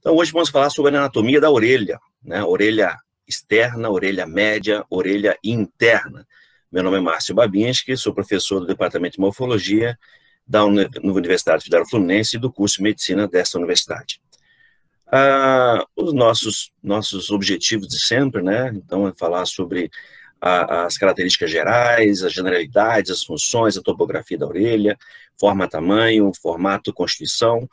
Então, hoje vamos falar sobre a anatomia da orelha, né? Orelha externa, orelha média, orelha interna. Meu nome é Márcio Babinski, sou professor do Departamento de Morfologia da Universidade Federal Fluminense e do curso de Medicina desta universidade. Ah, os nossos, nossos objetivos de sempre, né? Então, é falar sobre a, as características gerais, as generalidades, as funções, a topografia da orelha, forma, tamanho, formato, constituição,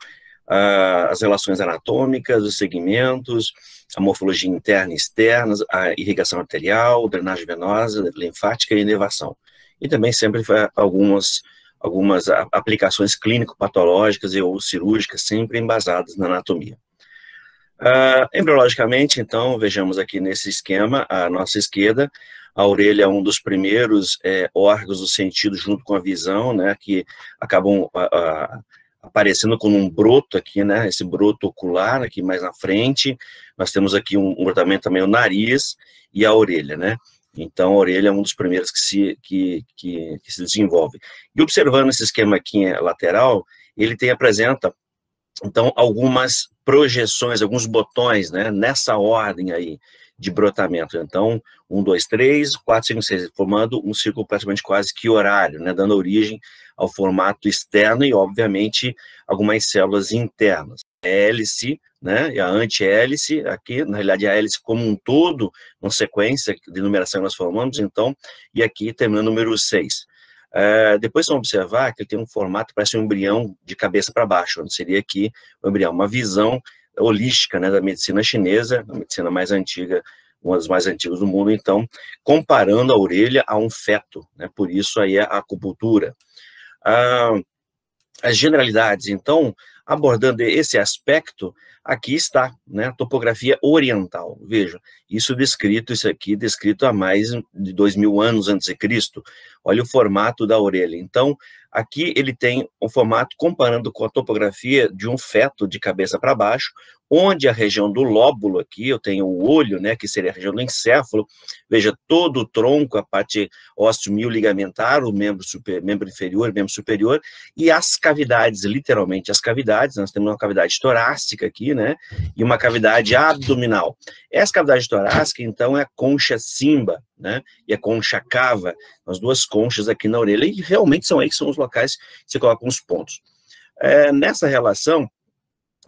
ah, as relações anatômicas, os segmentos, a morfologia interna e externa, a irrigação arterial, drenagem venosa, linfática e inervação. E também sempre ah, algumas, algumas aplicações clínico-patológicas ou cirúrgicas, sempre embasadas na anatomia. Uh, embriologicamente, então, vejamos aqui nesse esquema, à nossa esquerda, a orelha é um dos primeiros é, órgãos do sentido junto com a visão, né, que acabam aparecendo como um broto aqui, né? Esse broto ocular aqui mais na frente. Nós temos aqui um comportamento também o nariz e a orelha, né? Então, a orelha é um dos primeiros que se, que, que, que se desenvolve. E observando esse esquema aqui lateral, ele tem apresenta, então, algumas projeções, alguns botões, né? Nessa ordem aí de brotamento. Então, um, dois, três, quatro, cinco, seis, formando um círculo praticamente quase que horário, né? Dando origem ao formato externo e, obviamente, algumas células internas. A hélice, né, e a anti-hélice, aqui, na realidade, a hélice como um todo, uma sequência de numeração que nós formamos, então, e aqui terminando o número 6. Uh, é, depois vão observar que ele tem um formato que parece um embrião de cabeça para baixo, onde seria aqui o embrião, uma visão holística né, da medicina chinesa, a medicina mais antiga, uma das mais antigas do mundo, então, comparando a orelha a um feto, né, por isso aí é a acupuntura. Ah, as generalidades. Então, abordando esse aspecto, aqui está, né, topografia oriental. Veja, isso descrito, isso aqui descrito há mais de dois mil anos antes de Cristo. Olha o formato da orelha. Então, aqui ele tem o um formato comparando com a topografia de um feto de cabeça para baixo, onde a região do lóbulo aqui, eu tenho o olho, né, que seria a região do encéfalo, veja todo o tronco, a parte ósseo ligamentar, o membro, super, membro inferior, membro superior, e as cavidades, literalmente as cavidades, nós temos uma cavidade torácica aqui, né, e uma cavidade abdominal. Essa cavidade torácica, então, é a concha simba, né, e a concha cava, as duas conchas aqui na orelha, e realmente são aí que são os locais que você coloca os pontos. É, nessa relação,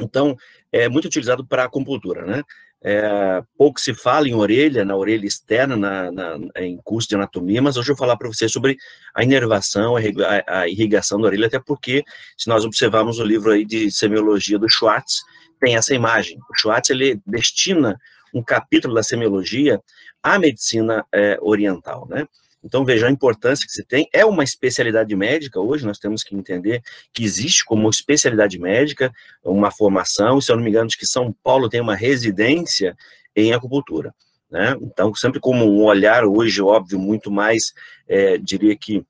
então, é muito utilizado para acupuntura, né? É, pouco se fala em orelha, na orelha externa, na, na, em curso de anatomia, mas hoje eu vou falar para você sobre a inervação, a, irrigação da orelha, até porque, se nós observarmos o livro aí de semiologia do Schwartz, tem essa imagem. O Schwartz, ele destina um capítulo da semiologia à medicina é, oriental, né? Então, veja a importância que se tem. É uma especialidade médica hoje, nós temos que entender que existe como especialidade médica uma formação, se eu não me engano, de que São Paulo tem uma residência em acupuntura. Né? Então, sempre como um olhar hoje, óbvio, muito mais, é, diria que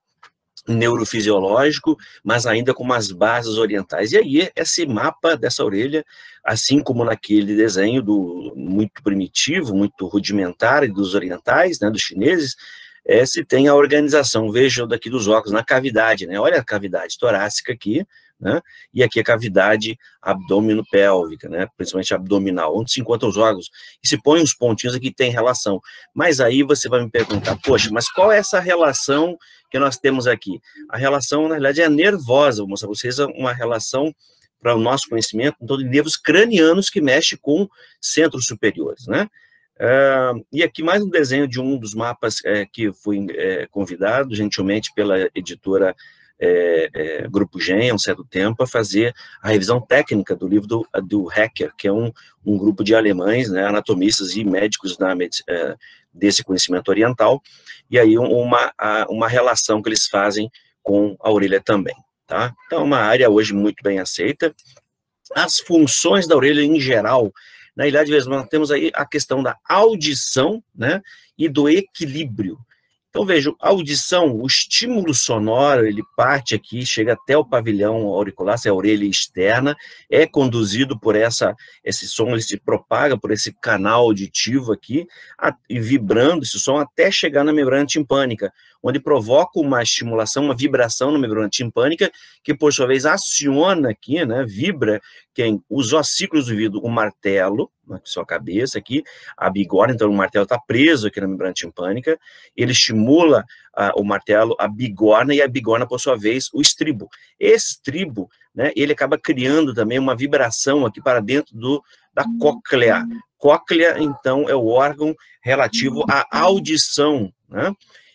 neurofisiológico, mas ainda com umas bases orientais. E aí, esse mapa dessa orelha, assim como naquele desenho do muito primitivo, muito rudimentar dos orientais, né, dos chineses, é se tem a organização, vejam daqui dos óculos, na cavidade, né? Olha a cavidade torácica aqui, né? E aqui a cavidade abdominal pélvica né? Principalmente abdominal, onde se encontram os órgãos. E se põe os pontinhos aqui, tem relação. Mas aí você vai me perguntar, poxa, mas qual é essa relação que nós temos aqui? A relação, na verdade é nervosa, vou mostrar para vocês é uma relação para o nosso conhecimento, então, de nervos cranianos que mexe com centros superiores, né? Uh, e aqui mais um desenho de um dos mapas é, que fui é, convidado gentilmente pela editora é, Grupo Gen, há um certo tempo, a fazer a revisão técnica do livro do, do Hacker, que é um, um grupo de alemães, né, anatomistas e médicos desse conhecimento oriental, e aí uma, a, uma relação que eles fazem com a orelha também. Tá? Então, é uma área hoje muito bem aceita. As funções da orelha, em geral, na Ilha de Vesmar, temos aí a questão da audição né, e do equilíbrio. Então a audição, o estímulo sonoro, ele parte aqui, chega até o pavilhão auricular, se é a orelha externa, é conduzido por essa, esse som, ele se propaga por esse canal auditivo aqui, a, e vibrando esse som até chegar na membrana timpânica, onde provoca uma estimulação, uma vibração na membrana timpânica, que por sua vez aciona aqui, né, vibra quem, os ossículos do ouvido, o martelo, na sua cabeça aqui, a bigorna, então o martelo está preso aqui na membrana timpânica, ele estimula ah, o martelo, a bigorna, e a bigorna, por sua vez, o estribo. Esse estribo, né, ele acaba criando também uma vibração aqui para dentro do, da hum. cóclea. Cóclea, então, é o órgão relativo à hum. audição, né?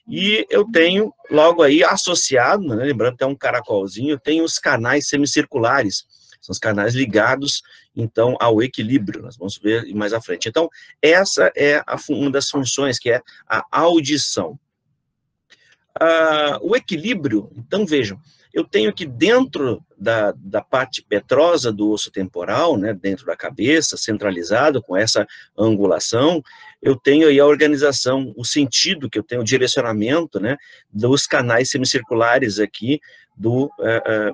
E eu tenho logo aí associado, né, lembrando que é um caracolzinho, eu tenho os canais semicirculares, são os canais ligados então, ao equilíbrio. Nós vamos ver mais à frente. Então, essa é a, uma das funções, que é a audição. Ah, o equilíbrio, então vejam, eu tenho aqui dentro da, da parte petrosa do osso temporal, né, dentro da cabeça, centralizado com essa angulação, eu tenho aí a organização, o sentido que eu tenho, o direcionamento né, dos canais semicirculares aqui do, eh, eh,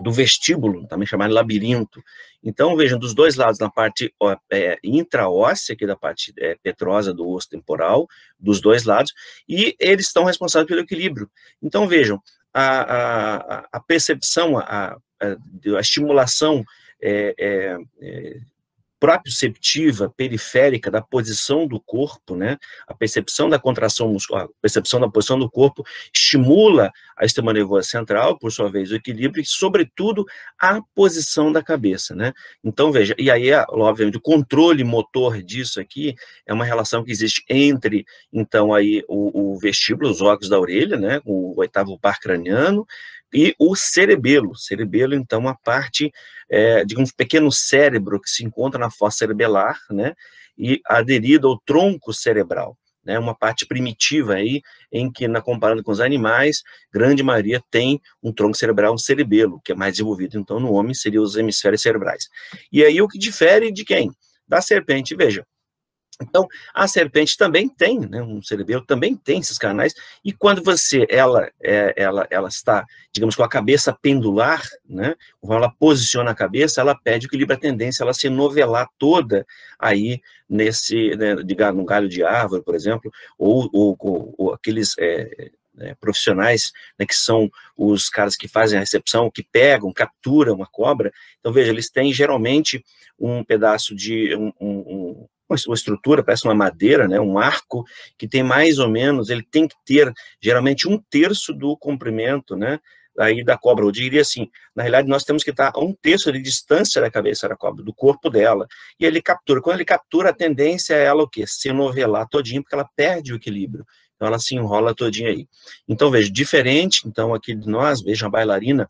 do vestíbulo, também chamado labirinto. Então, vejam, dos dois lados, na parte é, intraóssea, aqui é da parte é, petrosa do osso temporal, dos dois lados, e eles estão responsáveis pelo equilíbrio. Então, vejam, a, a, a percepção, a, a, a estimulação é, é, é proprioceptiva periférica da posição do corpo, né? A percepção da contração muscular, a percepção da posição do corpo estimula a sistema nervoso central, por sua vez, o equilíbrio e, sobretudo, a posição da cabeça, né? Então, veja, e aí, obviamente, o controle motor disso aqui é uma relação que existe entre, então, aí, o, o vestíbulo, os óculos da orelha, né? O oitavo par craniano, e o cerebelo. Cerebelo, então, a parte é, de um pequeno cérebro que se encontra na fossa cerebelar, né, e aderido ao tronco cerebral. Né, uma parte primitiva aí, em que, na comparando com os animais, grande maioria tem um tronco cerebral, um cerebelo, que é mais desenvolvido, então, no homem, seria os hemisférios cerebrais. E aí, o que difere de quem? Da serpente, veja, então, a serpente também tem, né, um cerebelo também tem esses canais, e quando você, ela, é, ela, ela está, digamos, com a cabeça pendular, né, quando ela posiciona a cabeça, ela pede o que a tendência, é ela se novelar toda aí nesse, né, digamos, num galho de árvore, por exemplo, ou, ou, ou, ou aqueles é, né, profissionais, né, que são os caras que fazem a recepção, que pegam, capturam uma cobra. Então, veja, eles têm geralmente um pedaço de um, um, uma estrutura, parece uma madeira, né, um arco, que tem mais ou menos, ele tem que ter geralmente um terço do comprimento, né, aí da cobra. Eu diria assim, na realidade nós temos que estar a um terço de distância da cabeça da cobra, do corpo dela. E ele captura. Quando ele captura, a tendência é ela o quê? Se novelar todinha, porque ela perde o equilíbrio. Então ela se enrola todinha aí. Então veja, diferente, então aqui de nós, veja a bailarina,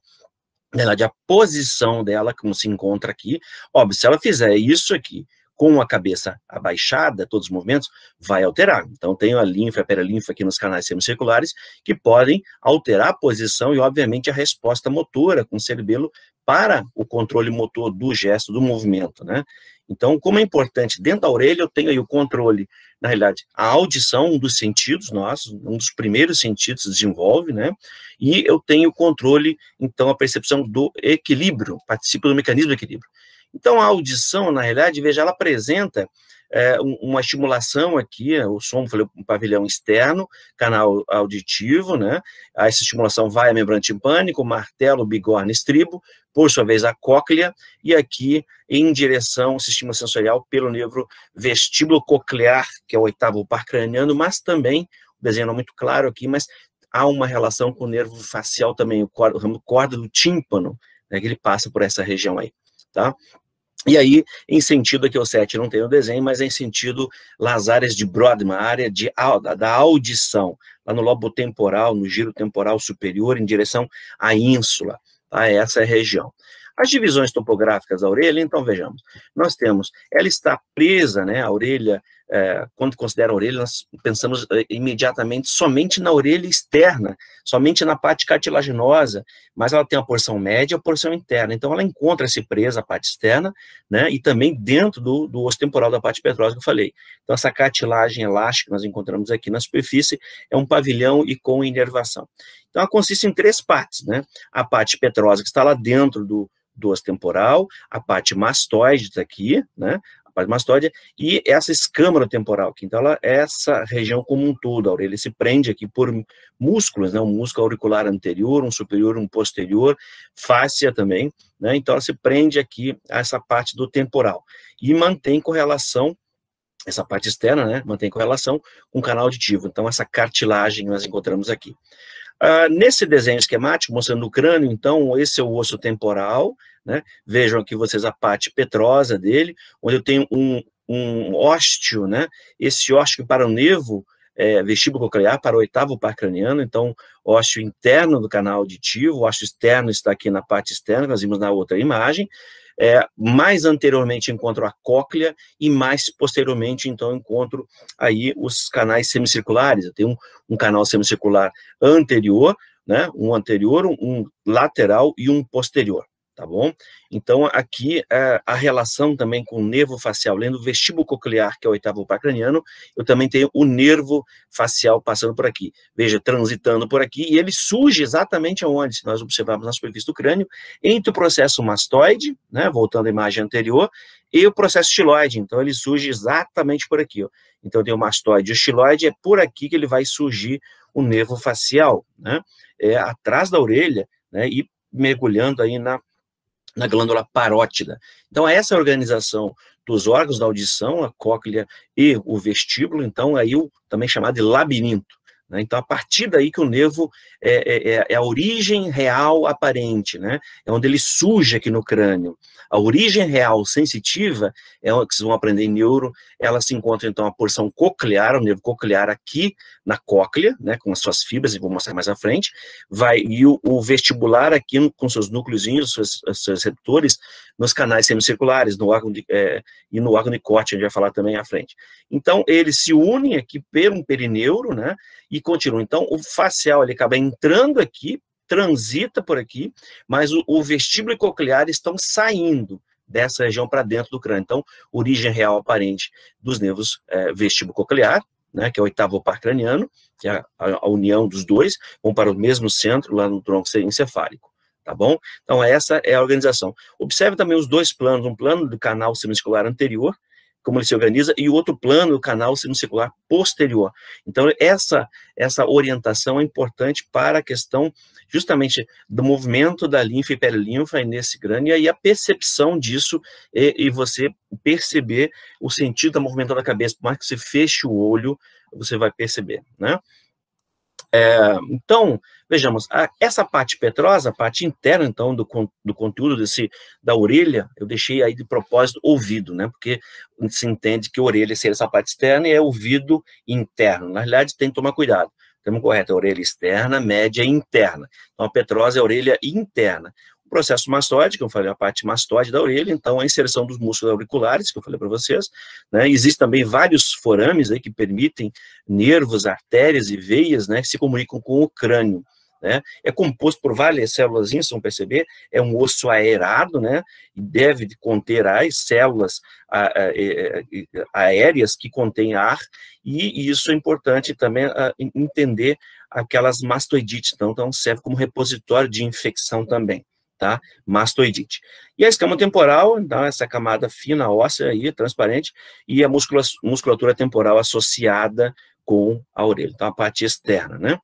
na verdade a posição dela, como se encontra aqui, óbvio, se ela fizer isso aqui, com a cabeça abaixada, todos os movimentos, vai alterar. Então, tenho a linfa a perilinfa aqui nos canais semicirculares, que podem alterar a posição e, obviamente, a resposta motora com o cerebelo para o controle motor do gesto, do movimento, né? Então, como é importante, dentro da orelha eu tenho aí o controle, na realidade, a audição, um dos sentidos nossos, um dos primeiros sentidos desenvolve, né? E eu tenho o controle, então, a percepção do equilíbrio, participo do mecanismo do equilíbrio. Então, a audição, na realidade, veja, ela apresenta é, uma estimulação aqui, o som, falei, um pavilhão externo, canal auditivo, né? Essa estimulação vai à membrana timpânica, martelo, bigorna, estribo, por sua vez a cóclea, e aqui em direção ao sistema sensorial pelo nervo vestíbulo coclear, que é o oitavo par craniano, mas também, o desenho não é muito claro aqui, mas há uma relação com o nervo facial também, o ramo corda do tímpano, né, que ele passa por essa região aí, tá? E aí, em sentido, aqui o 7 não tem o desenho, mas é em sentido nas áreas de Brodmann, área de, da audição, lá no lobo temporal, no giro temporal superior, em direção à ínsula, tá? essa é a região. As divisões topográficas da orelha, então vejamos, nós temos, ela está presa, né, a orelha é, quando considera a orelha, nós pensamos é, imediatamente somente na orelha externa, somente na parte cartilaginosa, mas ela tem a porção média e a porção interna. Então, ela encontra-se presa à parte externa, né, e também dentro do, do osso temporal da parte petrosa que eu falei. Então, essa cartilagem elástica que nós encontramos aqui na superfície é um pavilhão e com inervação. Então, ela consiste em três partes, né? A parte petrosa que está lá dentro do, do osso temporal, a parte mastoide está aqui, né? pasmatóide, e essa escâmara temporal, que então ela, essa região como um todo, a orelha se prende aqui por músculos, né, um músculo auricular anterior, um superior, um posterior, fáscia também, né, então ela se prende aqui a essa parte do temporal, e mantém correlação essa parte externa, né, mantém correlação com o canal auditivo. Então, essa cartilagem nós encontramos aqui. Uh, nesse desenho esquemático, mostrando o crânio, então, esse é o osso temporal, né? Vejam aqui vocês a parte petrosa dele, onde eu tenho um, um ósteo, né? esse ósteo para o nevo, é, vestíbulo coclear ah, para o oitavo par craniano, então ósteo interno do canal auditivo, o ósteo externo está aqui na parte externa, nós vimos na outra imagem, é, mais anteriormente encontro a cóclea e mais posteriormente, então, encontro aí os canais semicirculares, eu tenho um, um canal semicircular anterior, né, um anterior, um, um lateral e um posterior tá bom? Então, aqui é, a relação também com o nervo facial, lendo o vestíbulo coclear, que é o oitavo parcraniano, eu também tenho o nervo facial passando por aqui, veja, transitando por aqui, e ele surge exatamente aonde, se nós observarmos na superfície do crânio, entre o processo mastoide, né, voltando à imagem anterior, e o processo estiloide, então ele surge exatamente por aqui, ó. Então, tem o mastoide e o estiloide, é por aqui que ele vai surgir o nervo facial, né, é atrás da orelha, né, e mergulhando aí na na glândula parótida. Então, essa organização dos órgãos da audição, a cóclea e o vestíbulo, então, aí o também chamado de labirinto. Né? Então, a partir daí que o nevo é, é, é, é, a origem real aparente, né? é onde ele surge aqui no crânio. A origem real sensitiva, é que vocês vão aprender em neuro, ela se encontra, então, a porção coclear, o nervo coclear aqui na cóclea, né, com as suas fibras, e vou mostrar mais à frente, vai, e o, o vestibular aqui com seus núcleozinhos, seus, seus receptores, nos canais semicirculares, no órgão de, é, e no órgão de corte, a gente vai falar também à frente. Então, eles se unem aqui por um perineuro, né, e continua. Então, o facial ele acaba entrando aqui, transita por aqui, mas o, o vestíbulo e coclear estão saindo dessa região para dentro do crânio. Então, origem real aparente dos nervos é, vestíbulo coclear, né, que é o oitavo par craniano, que é a, a, união dos dois, vão para o mesmo centro lá no tronco encefálico. Tá bom? Então, essa é a organização. Observe também os dois planos, um plano do canal semicircular anterior, como ele se organiza, e o outro plano, o canal sinocelular posterior. Então, essa, essa orientação é importante para a questão justamente do movimento da linfa e perilinfa nesse crânio e aí a percepção disso, e, e, você perceber o sentido da movimentação da cabeça, por mais que você feche o olho, você vai perceber, né? É, então, Vejamos, a, essa parte petrosa, a parte interna, então, do, do conteúdo desse, da orelha, eu deixei aí de propósito ouvido, né? Porque se entende que orelha seria essa parte externa e é ouvido interno. Na realidade, tem que tomar cuidado. Temos correto, a é orelha externa, média e interna. Então, a petrosa é a orelha interna o processo mastóide, que eu falei, a parte mastóide da orelha, então a inserção dos músculos auriculares, que eu falei para vocês, né? Existem também vários forames aí que permitem nervos, artérias e veias, né, que se comunicam com o crânio. Né? É composto por várias células, vão perceber, é um osso aerado, né? E deve conter as células aéreas que contêm ar, e, e isso é importante também ah, entender aquelas mastoidites, então, então serve como repositório de infecção também. Tá? Mastoidite. E a escama temporal, então, essa camada fina, óssea aí, transparente, e a musculatura temporal associada com a orelha, então a parte externa, né?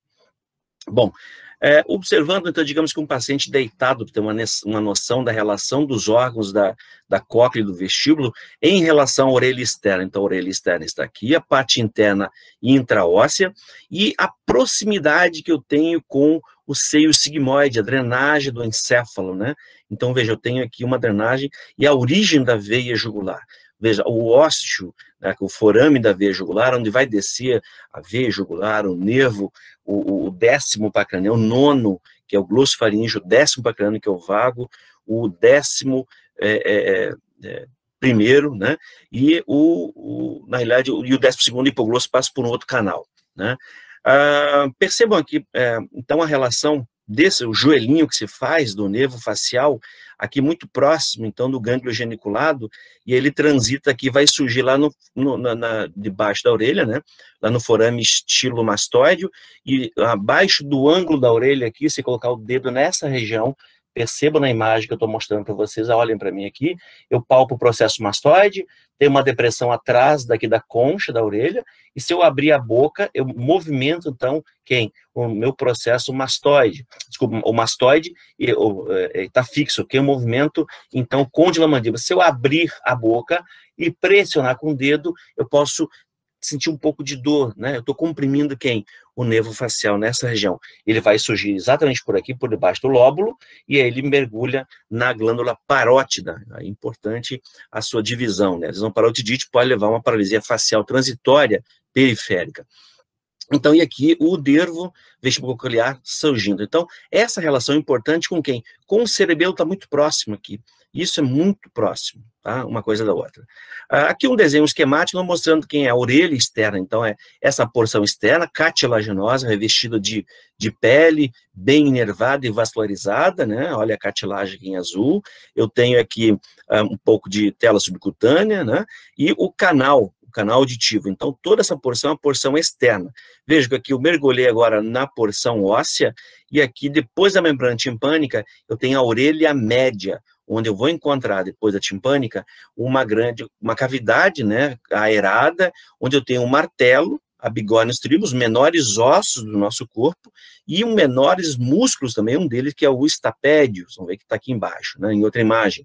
Bom, é, observando, então, digamos que um paciente deitado, para ter uma, uma noção da relação dos órgãos da, da cóclea e do vestíbulo em relação à orelha externa. Então, a orelha externa está aqui, a parte interna intraóssea e a proximidade que eu tenho com o seio sigmoide, a drenagem do encéfalo, né? Então, veja, eu tenho aqui uma drenagem e a origem da veia jugular. Veja, o ósseo, né, o forame da veia jugular, onde vai descer a veia jugular, o nervo, o, o décimo pacrâneo, o nono, que é o glossofaríngeo, o décimo pacrâneo, que é o vago, o décimo é, é, é, é, primeiro, né, e o, o na realidade, o, e o décimo segundo hipoglosso passa por um outro canal, né. Ah, percebam aqui, é, então, a relação desse o joelhinho que se faz do nervo facial, aqui muito próximo, então, do gânglio geniculado, e ele transita aqui, vai surgir lá no, no na, na, debaixo da orelha, né? Lá no forame estilo mastóideo, e abaixo do ângulo da orelha aqui, se colocar o dedo nessa região, percebam na imagem que eu estou mostrando para vocês, olhem para mim aqui, eu palpo o processo mastoide, tem uma depressão atrás daqui da concha da orelha, e se eu abrir a boca, eu movimento então quem? O meu processo mastoide. Desculpa, o mastoide está é, fixo, que é o movimento então mandíbula Se eu abrir a boca e pressionar com o dedo, eu posso sentir um pouco de dor, né? Eu estou comprimindo quem? O nervo facial nessa região. Ele vai surgir exatamente por aqui, por debaixo do lóbulo, e aí ele mergulha na glândula parótida. É importante a sua divisão, né? A lesão parotidite pode levar a uma paralisia facial transitória periférica. Então, e aqui o nervo vestibulocochlear surgindo. Então, essa relação é importante com quem? Com o cerebelo está muito próximo aqui. Isso é muito próximo, tá? Uma coisa da outra. Ah, aqui um desenho esquemático mostrando quem é a orelha externa. Então, é essa porção externa, cartilaginosa, revestida de, de pele, bem inervada e vascularizada, né? Olha a cartilagem em azul. Eu tenho aqui ah, um pouco de tela subcutânea, né? E o canal, o canal auditivo. Então, toda essa porção é a porção externa. Veja que aqui eu mergulhei agora na porção óssea e aqui, depois da membrana timpânica, eu tenho a orelha média, onde eu vou encontrar depois da timpânica uma grande, uma cavidade, né, aerada, onde eu tenho um martelo, a bigorna estribo, os menores ossos do nosso corpo e um menores músculos também, um deles que é o estapédio, vamos ver que está aqui embaixo, né, em outra imagem.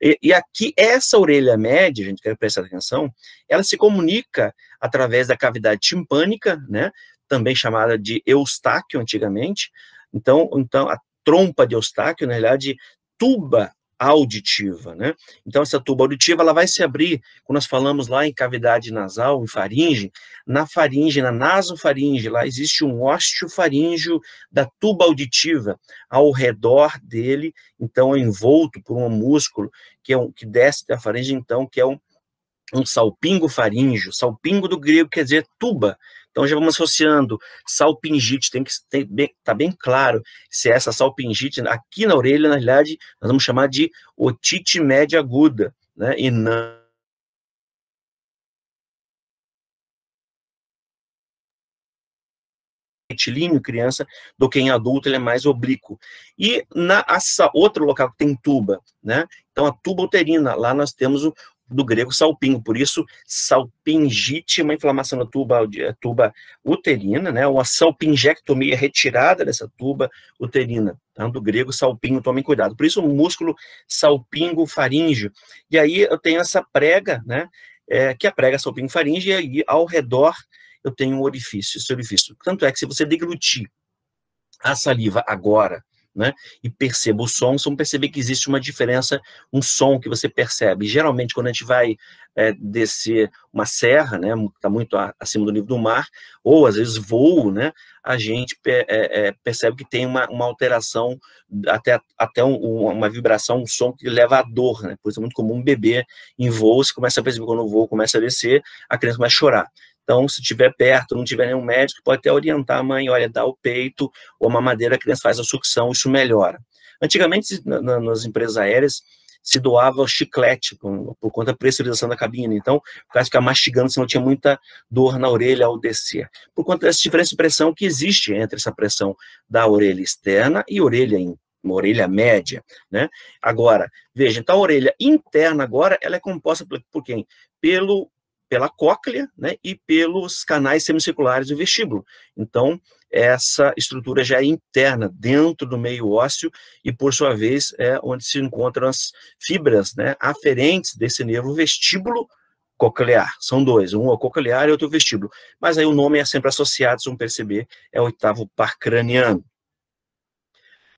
E, e, aqui, essa orelha média, a gente quer prestar atenção, ela se comunica através da cavidade timpânica, né, também chamada de Eustáquio antigamente, então, então a trompa de Eustáquio, na realidade, tuba auditiva, né? Então essa tuba auditiva ela vai se abrir, quando nós falamos lá em cavidade nasal, em faringe, na faringe, na nasofaringe, lá existe um faríngeo da tuba auditiva ao redor dele, então é envolto por um músculo que é um, que desce da faringe, então que é um um salpingo faríngeo, salpingo do grego quer dizer tuba, então já vamos associando salpingite, tem que estar bem, tá bem claro se é essa salpingite aqui na orelha, na realidade, nós vamos chamar de otite média aguda, né? E não retilíneo criança do que em adulto ele é mais oblíquo. E na essa outro local que tem tuba, né? Então a tuba uterina, lá nós temos o, do grego salpingo, por isso salpingite, uma inflamação da tuba, eh, tuba uterina, né, uma salpingectomia retirada dessa tuba uterina, então, do grego salpingo, tomem cuidado, por isso o músculo salpingo faríngeo, e aí eu tenho essa prega, né, é, que é a prega salpingo faringe e aí ao redor eu tenho um orifício, esse orifício, tanto é que se você deglutir a saliva agora, né, e perceba o som, vocês vão perceber que existe uma diferença, um som que você percebe. Geralmente, quando a gente vai é, descer uma serra, né, está muito acima do nível do mar, ou às vezes voo, né, a gente é, é, percebe que tem uma, uma alteração, até, até um, uma vibração, um som que leva à dor, né? Por isso é muito comum um bebê em voo, se começa a perceber quando o voo começa a descer, a criança começa a chorar. Então, se tiver perto, não tiver nenhum médico, pode até orientar a mãe, olha, dá o peito ou a mamadeira, a criança faz a sucção, isso melhora. Antigamente, na, nas empresas aéreas, se doava chiclete por, por conta da pressurização da cabine. Então, o cara ficar mastigando, senão tinha muita dor na orelha ao descer. Por conta dessa diferença de pressão que existe entre essa pressão da orelha externa e orelha interna uma orelha média, né? Agora, veja, então a orelha interna agora, ela é composta por quem? Pelo pela cóclea né, e pelos canais semicirculares do vestíbulo. Então, essa estrutura já é interna, dentro do meio ósseo, e por sua vez é onde se encontram as fibras né, aferentes desse nervo vestíbulo coclear. São dois, um é coclear e outro é vestíbulo. Mas aí o nome é sempre associado, se vão perceber, é o oitavo par craniano.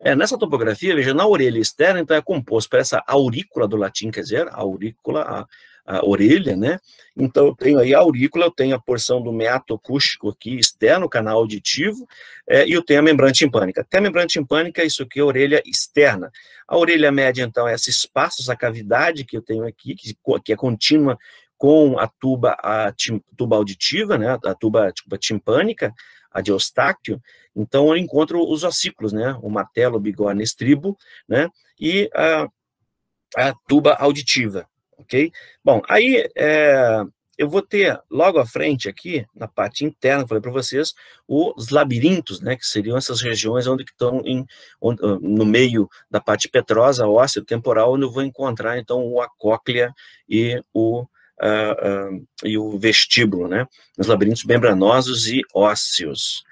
É, nessa topografia, veja, na orelha externa, então é composto por essa aurícula do latim, quer dizer, aurícula, a a orelha, né? Então, eu tenho aí a aurícula, eu tenho a porção do meato acústico aqui, externo, canal auditivo, é, e eu tenho a membrana timpânica. Até a membrana timpânica, isso aqui é a orelha externa. A orelha média, então, é esse espaço, essa cavidade que eu tenho aqui, que, que é contínua com a tuba, a tim, tuba auditiva, né? A tuba, tuba tipo, timpânica, a de Eustáquio, então eu encontro os ossículos, né? O martelo, o bigorna, estribo, né? E a, a tuba auditiva ok? Bom, aí é, eu vou ter logo à frente aqui, na parte interna, falei para vocês, os labirintos, né, que seriam essas regiões onde estão em, onde, ah, no meio da parte petrosa, óssea, temporal, onde eu vou encontrar, então, o acóclea e o, uh, uh, e o vestíbulo, né, os labirintos membranosos e ósseos.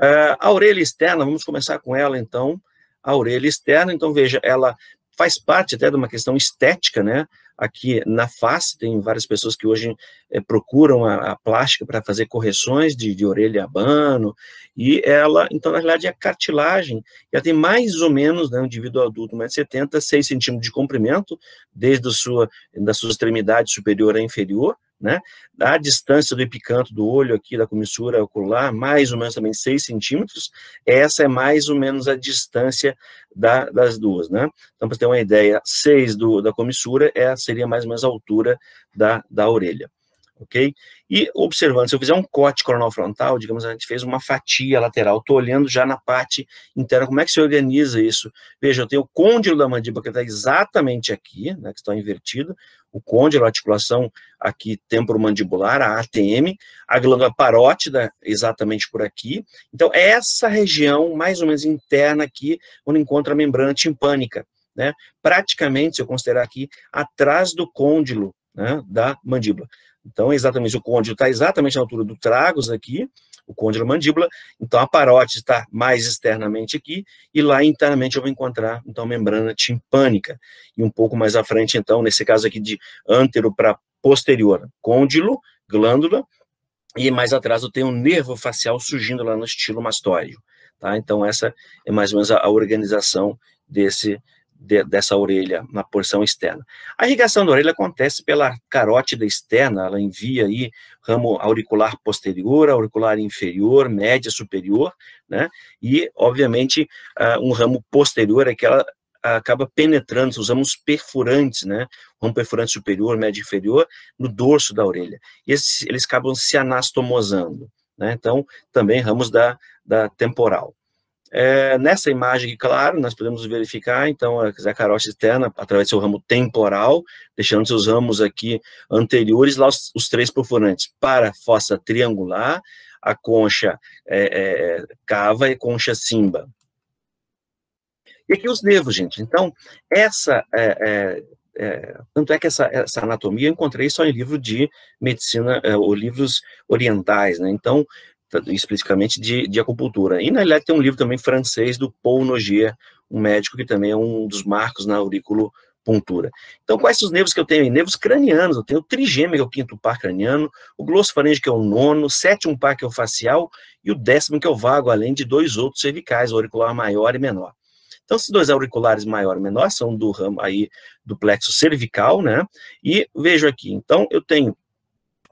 Uh, a orelha externa, vamos começar com ela, então, a orelha externa, então, veja, ela faz parte até de uma questão estética, né, aqui na face, tem várias pessoas que hoje é, procuram a, a plástica para fazer correções de, de orelha bano e ela, então, na realidade, é a cartilagem, ela tem mais ou menos, né, um indivíduo adulto, 1,70m, 6 centímetros de comprimento, desde a sua, da sua extremidade superior à inferior, né? A distância do epicanto do olho aqui, da comissura ocular, mais ou menos também 6 centímetros, essa é mais ou menos a distância da, das duas, né? Então, para ter uma ideia, 6 da comissura é, seria mais ou menos a altura da, da orelha ok? E observando, se eu fizer um corte coronal frontal, digamos, a gente fez uma fatia lateral, estou olhando já na parte interna, como é que se organiza isso? Veja, eu tenho o côndilo da mandíbula que está exatamente aqui, né, que está invertido, o côndilo, a articulação aqui temporomandibular, a ATM, a glândula parótida exatamente por aqui. Então, é essa região mais ou menos interna aqui, onde encontra a membrana timpânica, né? Praticamente, se eu considerar aqui, atrás do côndilo, né, da mandíbula. Então, é exatamente, o côndilo está exatamente na altura do tragos aqui, o côndilo mandíbula, então a parótide está mais externamente aqui, e lá internamente eu vou encontrar, então, a membrana timpânica. E um pouco mais à frente, então, nesse caso aqui de antero para posterior, côndilo, glândula, e mais atrás eu tenho um nervo facial surgindo lá no estilo mastóide. Tá? Então, essa é mais ou menos a, a organização desse de, dessa orelha na porção externa. A irrigação da orelha acontece pela carótida externa, ela envia aí ramo auricular posterior, auricular inferior, média, superior, né? E, obviamente, uh, um ramo posterior é que ela acaba penetrando, usamos perfurantes, né? ramo perfurante superior, médio inferior, no dorso da orelha. E esses, eles acabam se anastomosando, né? Então, também ramos da, da temporal. É, nessa imagem, claro, nós podemos verificar, então, a carote externa, através do seu ramo temporal, deixando seus ramos aqui anteriores, lá os, os três perfurantes, para a fossa triangular, a concha é, é, cava e concha simba. E aqui os nervos, gente. Então, essa é, é, é, tanto é que essa, essa, anatomia eu encontrei só em livro de medicina é, ou livros orientais, né? Então, explicitamente de, de acupuntura. E na realidade tem um livro também francês do Paul Nogier, um médico que também é um dos marcos na auriculopuntura. Então, quais são os nervos que eu tenho? Nervos cranianos, eu tenho o trigêmeo, que é o quinto par craniano, o glossofaringe, que é o nono, o sétimo par, que é o facial, e o décimo, que é o vago, além de dois outros cervicais, o auricular maior e menor. Então, esses dois auriculares maior e menor são do ramo aí do plexo cervical, né? E vejo aqui, então eu tenho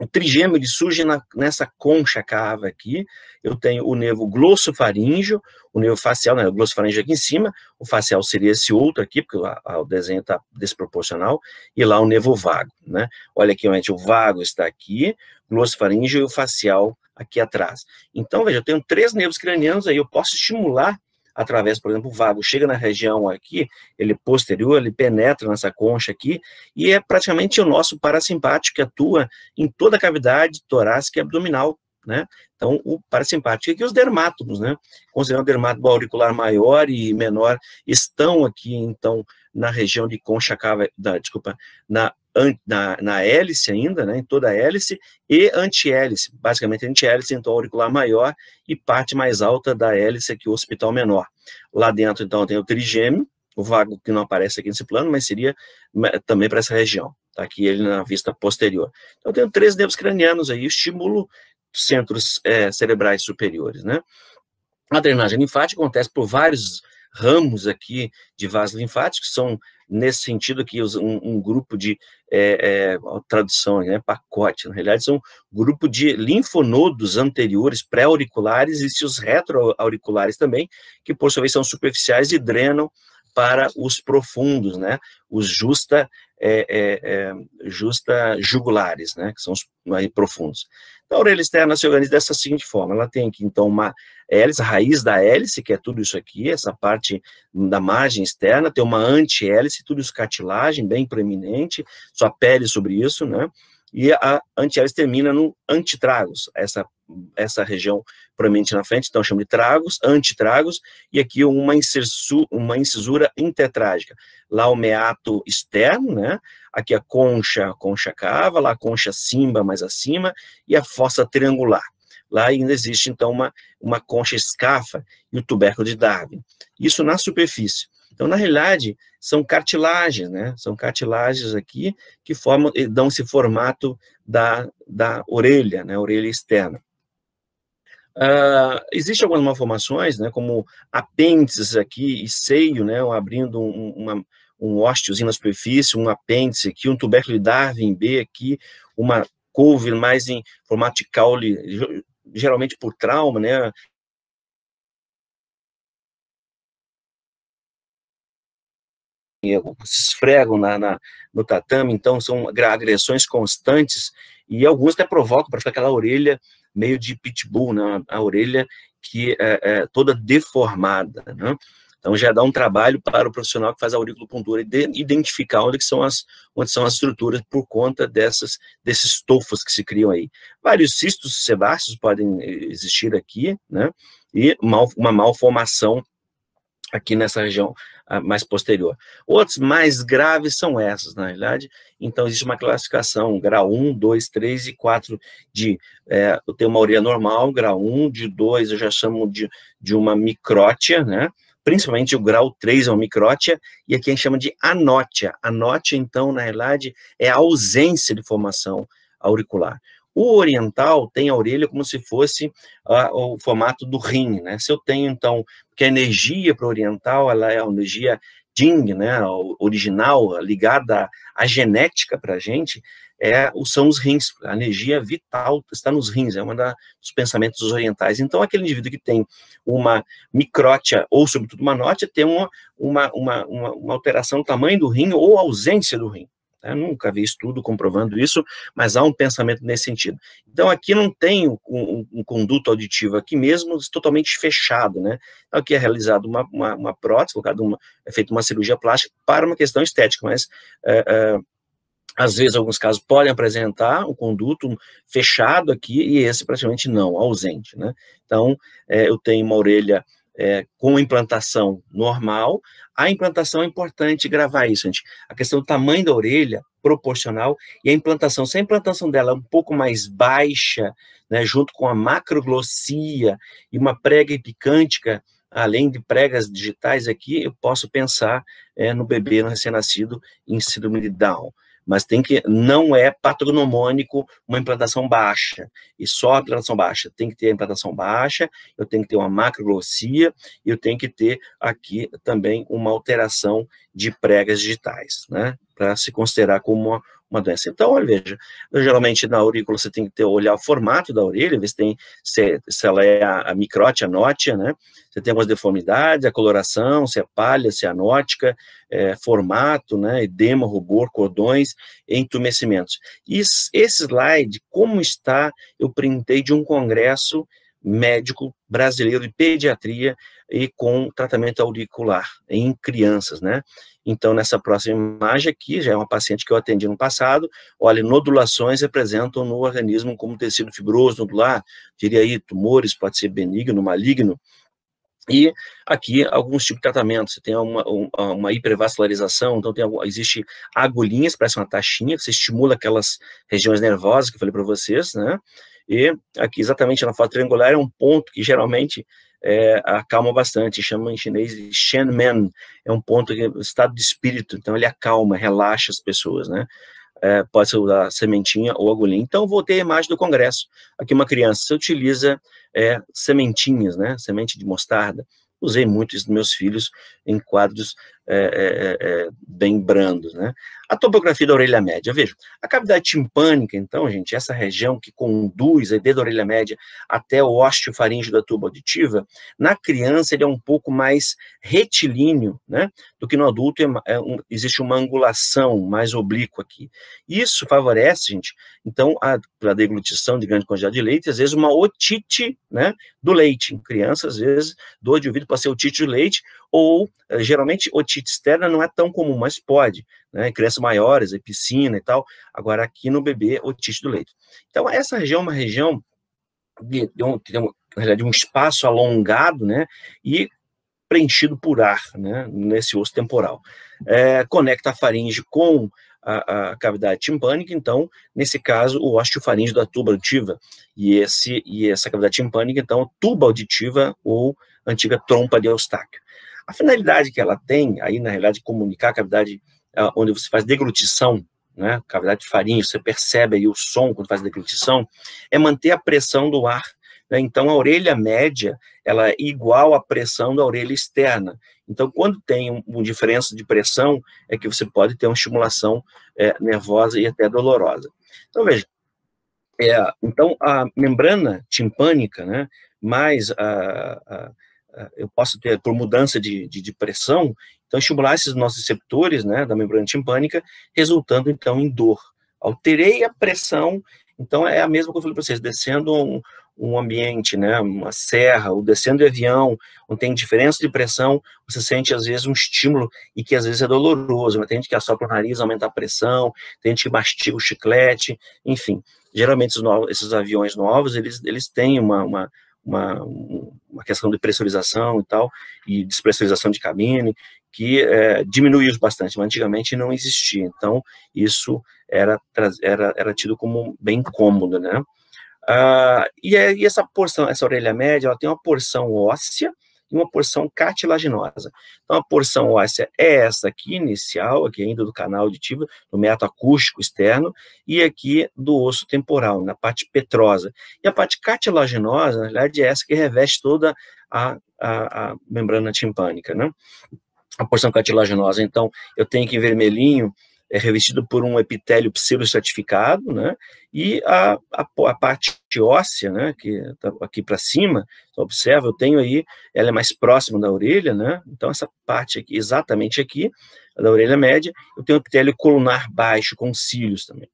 o trigêmeo ele surge na, nessa concha cava é aqui. Eu tenho o nervo glossofaríngeo, o nervo facial, né, o glossofaríngeo aqui em cima, o facial seria esse outro aqui, porque a, a, o desenho está desproporcional, e lá o nervo vago, né? Olha aqui, o vago está aqui, glossofaríngeo e o facial aqui atrás. Então, veja, eu tenho três nervos cranianos aí, eu posso estimular através, por exemplo, o vago, chega na região aqui, ele posterior, ele penetra nessa concha aqui, e é praticamente o nosso parasimpático que atua em toda a cavidade torácica e abdominal, né? Então, o parasimpático aqui, os dermátomos, né? Considerando o dermatomo auricular maior e menor, estão aqui, então, na região de concha cava, da, desculpa, na na, na hélice ainda, né, em toda a hélice, e antihélice, basicamente antihélice então auricular maior e parte mais alta da hélice aqui, o hospital menor. Lá dentro, então, tem o trigêmeo, o vago que não aparece aqui nesse plano, mas seria também para essa região, tá aqui ele na vista posterior. Então, tem três nervos cranianos aí, estimulo centros é, cerebrais superiores, né. A drenagem linfática acontece por vários ramos aqui de vasos linfáticos, que são, nesse sentido aqui, um, um grupo de, é, é, tradução, né, pacote, na realidade são um grupo de linfonodos anteriores, pré-auriculares, e os retroauriculares também, que por sua vez são superficiais e drenam para os profundos, né, os justa é, é, é, justa jugulares, né, que são os aí, profundos. Então, a orelha externa se organiza dessa seguinte forma: ela tem aqui, então, uma hélice, a raiz da hélice, que é tudo isso aqui, essa parte da margem externa, tem uma anti-hélice, tudo isso cartilagem bem preeminente, sua pele sobre isso, né? e a antiéres termina no antitragos, essa, essa região proeminente na frente, então chama de tragos, antitragos, e aqui uma, uma incisura intertrágica. Lá o meato externo, né? aqui a concha, concha cava, lá a concha simba mais acima, e a fossa triangular. Lá ainda existe, então, uma, uma concha escafa e o tubérculo de Darwin. Isso na superfície. Então, na realidade, são cartilagens, né? São cartilagens aqui que formam, eh, dão esse formato da, da orelha, né? Orelha externa. Uh, Existem algumas malformações, né? Como apêndices aqui e seio, né? Abrindo um, um ósteozinho na superfície, um apêndice aqui, um tubérculo de Darwin B aqui, uma couve mais em formato de caule, geralmente por trauma, né? se esfregam na, na, no tatame, então são agressões constantes e alguns até provocam para ficar aquela orelha meio de pitbull, né? a orelha que é, é toda deformada. Né? Então já dá um trabalho para o profissional que faz a auriculopuntura de identificar onde são as onde são as estruturas por conta dessas desses tofos que se criam aí. Vários cistos sebáceos podem existir aqui, né? E mal, uma malformação aqui nessa região mais posterior. Outros mais graves são essas, na realidade. Então, existe uma classificação, grau 1, 2, 3 e 4 de... É, eu tenho uma ureia normal, grau 1, de 2 eu já chamo de, de uma micrótia, né? Principalmente o grau 3 é uma micrótia, e aqui a gente chama de anótia. Anótia, então, na realidade, é a ausência de formação auricular. O oriental tem a orelha como se fosse ah, o formato do rim, né? Se eu tenho, então, que a energia para o oriental, ela é a energia Jing, né, original, ligada à genética para a gente, é, são os rins, a energia vital está nos rins, é um dos pensamentos dos orientais. Então, aquele indivíduo que tem uma micrótia ou, sobretudo, uma nótia, tem uma, uma, uma, uma alteração no tamanho do rim ou ausência do rim. Nunca vi estudo comprovando isso, mas há um pensamento nesse sentido. Então, aqui não tem um, um, um conduto auditivo, aqui mesmo totalmente fechado. Né? Então, aqui é realizada uma, uma, uma, prótese, colocado uma, é feita uma cirurgia plástica para uma questão estética, mas. É, é, às vezes, alguns casos podem apresentar um conduto fechado aqui e esse praticamente não, ausente, né? Então, é, eu tenho uma orelha é, com implantação normal. A implantação é importante gravar isso, gente. A questão do tamanho da orelha proporcional e a implantação. Se a implantação dela é um pouco mais baixa, né, junto com a macroglossia e uma prega epicântica, além de pregas digitais aqui, eu posso pensar é, no bebê no recém-nascido em síndrome de Down mas tem que não é patronomônico uma implantação baixa, e só a implantação baixa. Tem que ter a implantação baixa, eu tenho que ter uma macroglossia, eu tenho que ter aqui também uma alteração de pregas digitais, né? para se considerar como uma, uma doença. Então, olha, veja, geralmente na aurícula você tem que ter, olhar o formato da orelha, ver se, tem, se, se ela é a, a micrótia, a nótia, né? Você tem algumas deformidades, a coloração, se é palha, se é anótica, é, formato, né? Edema, rubor, cordões, entumecimentos. E esse slide, como está, eu printei de um congresso médico brasileiro de pediatria e com tratamento auricular em crianças, né? Então, nessa próxima imagem aqui, já é uma paciente que eu atendi no passado, olha, nodulações representam no organismo como tecido fibroso nodular, diria aí, tumores, pode ser benigno, maligno, e aqui alguns tipos de tratamento. Você tem uma, uma hipervascularização, então tem, existe agulhinhas, parece uma taxinha, que você estimula aquelas regiões nervosas que eu falei para vocês, né? E aqui, exatamente na foto triangular, é um ponto que geralmente é, acalma bastante, chama em chinês de Shenmen, é um ponto que é estado de espírito, então ele acalma, relaxa as pessoas, né? É, pode ser a sementinha ou agulhinha. Então, voltei à imagem do Congresso. Aqui, uma criança utiliza é, sementinhas, né? Semente de mostarda. Usei muito isso nos meus filhos em quadros é é, é, é, bem brandos, né? A topografia da orelha média, veja, a cavidade timpânica, então, gente, essa região que conduz aí desde a orelha média até o osteofaringe da tuba auditiva, na criança ele é um pouco mais retilíneo, né? Do que no adulto é um, existe uma angulação mais oblíqua aqui. Isso favorece, gente, então, a, a deglutição de grande quantidade de leite, às vezes uma otite, né? Do leite em criança, às vezes, dor de ouvido para ser otite de leite ou eh, geralmente otite externa não é tão comum, mas pode, né? Em crianças maiores, em piscina e tal. Agora aqui no bebê, otite do leito. Então essa região é uma região de, de, um, de, um, de um espaço alongado, né? E preenchido por ar, né? Nesse osso temporal. É, conecta a faringe com a, a, cavidade timpânica, então, nesse caso, o osteofaringe da tuba auditiva e, esse, e essa cavidade timpânica, então, tuba auditiva ou antiga trompa de Eustáquio. A finalidade que ela tem, aí na realidade, comunicar a cavidade ah, onde você faz deglutição, né, cavidade de farinha, você percebe aí o som quando faz deglutição, é manter a pressão do ar. Né? Então, a orelha média, ela é igual à pressão da orelha externa. Então, quando tem uma um diferença de pressão, é que você pode ter uma estimulação é, nervosa e até dolorosa. Então, veja, é, então a membrana timpânica, né, mais a, a eh, eu posso ter por mudança de, de, de, pressão, então estimular esses nossos receptores, né, da membrana timpânica, resultando então em dor. Alterei a pressão, então é a mesma que eu falei para vocês, descendo um, um, ambiente, né, uma serra, ou descendo de avião, onde tem diferença de pressão, você sente às vezes um estímulo e que às vezes é doloroso, mas né, tem gente que assopra o nariz, aumenta a pressão, tem gente que mastiga o chiclete, enfim. Geralmente esses, novos, esses aviões novos, eles, eles têm uma, uma uma, uma questão de pressurização e tal, e despressurização de cabine, que é, diminuiu bastante, mas antigamente não existia. Então, isso era, era, era tido como bem cômodo, né? Ah, e, é, e, essa porção, essa orelha média, ela tem uma porção óssea, e uma porção cartilaginosa. Então, a porção óssea é essa aqui, inicial, aqui ainda do canal auditivo, do meato acústico externo, e aqui do osso temporal, na parte petrosa. E a parte cartilaginosa, na verdade, é essa que reveste toda a, a, a membrana timpânica, né? A porção cartilaginosa, então, eu tenho aqui em vermelhinho é revestido por um epitélio pseudoestratificado, né? E a, a, a, parte óssea, né? Que tá aqui para cima, observa, eu tenho aí, ela é mais próxima da orelha, né? Então essa parte aqui, exatamente aqui, da orelha média, eu tenho epitélio colunar baixo com cílios também.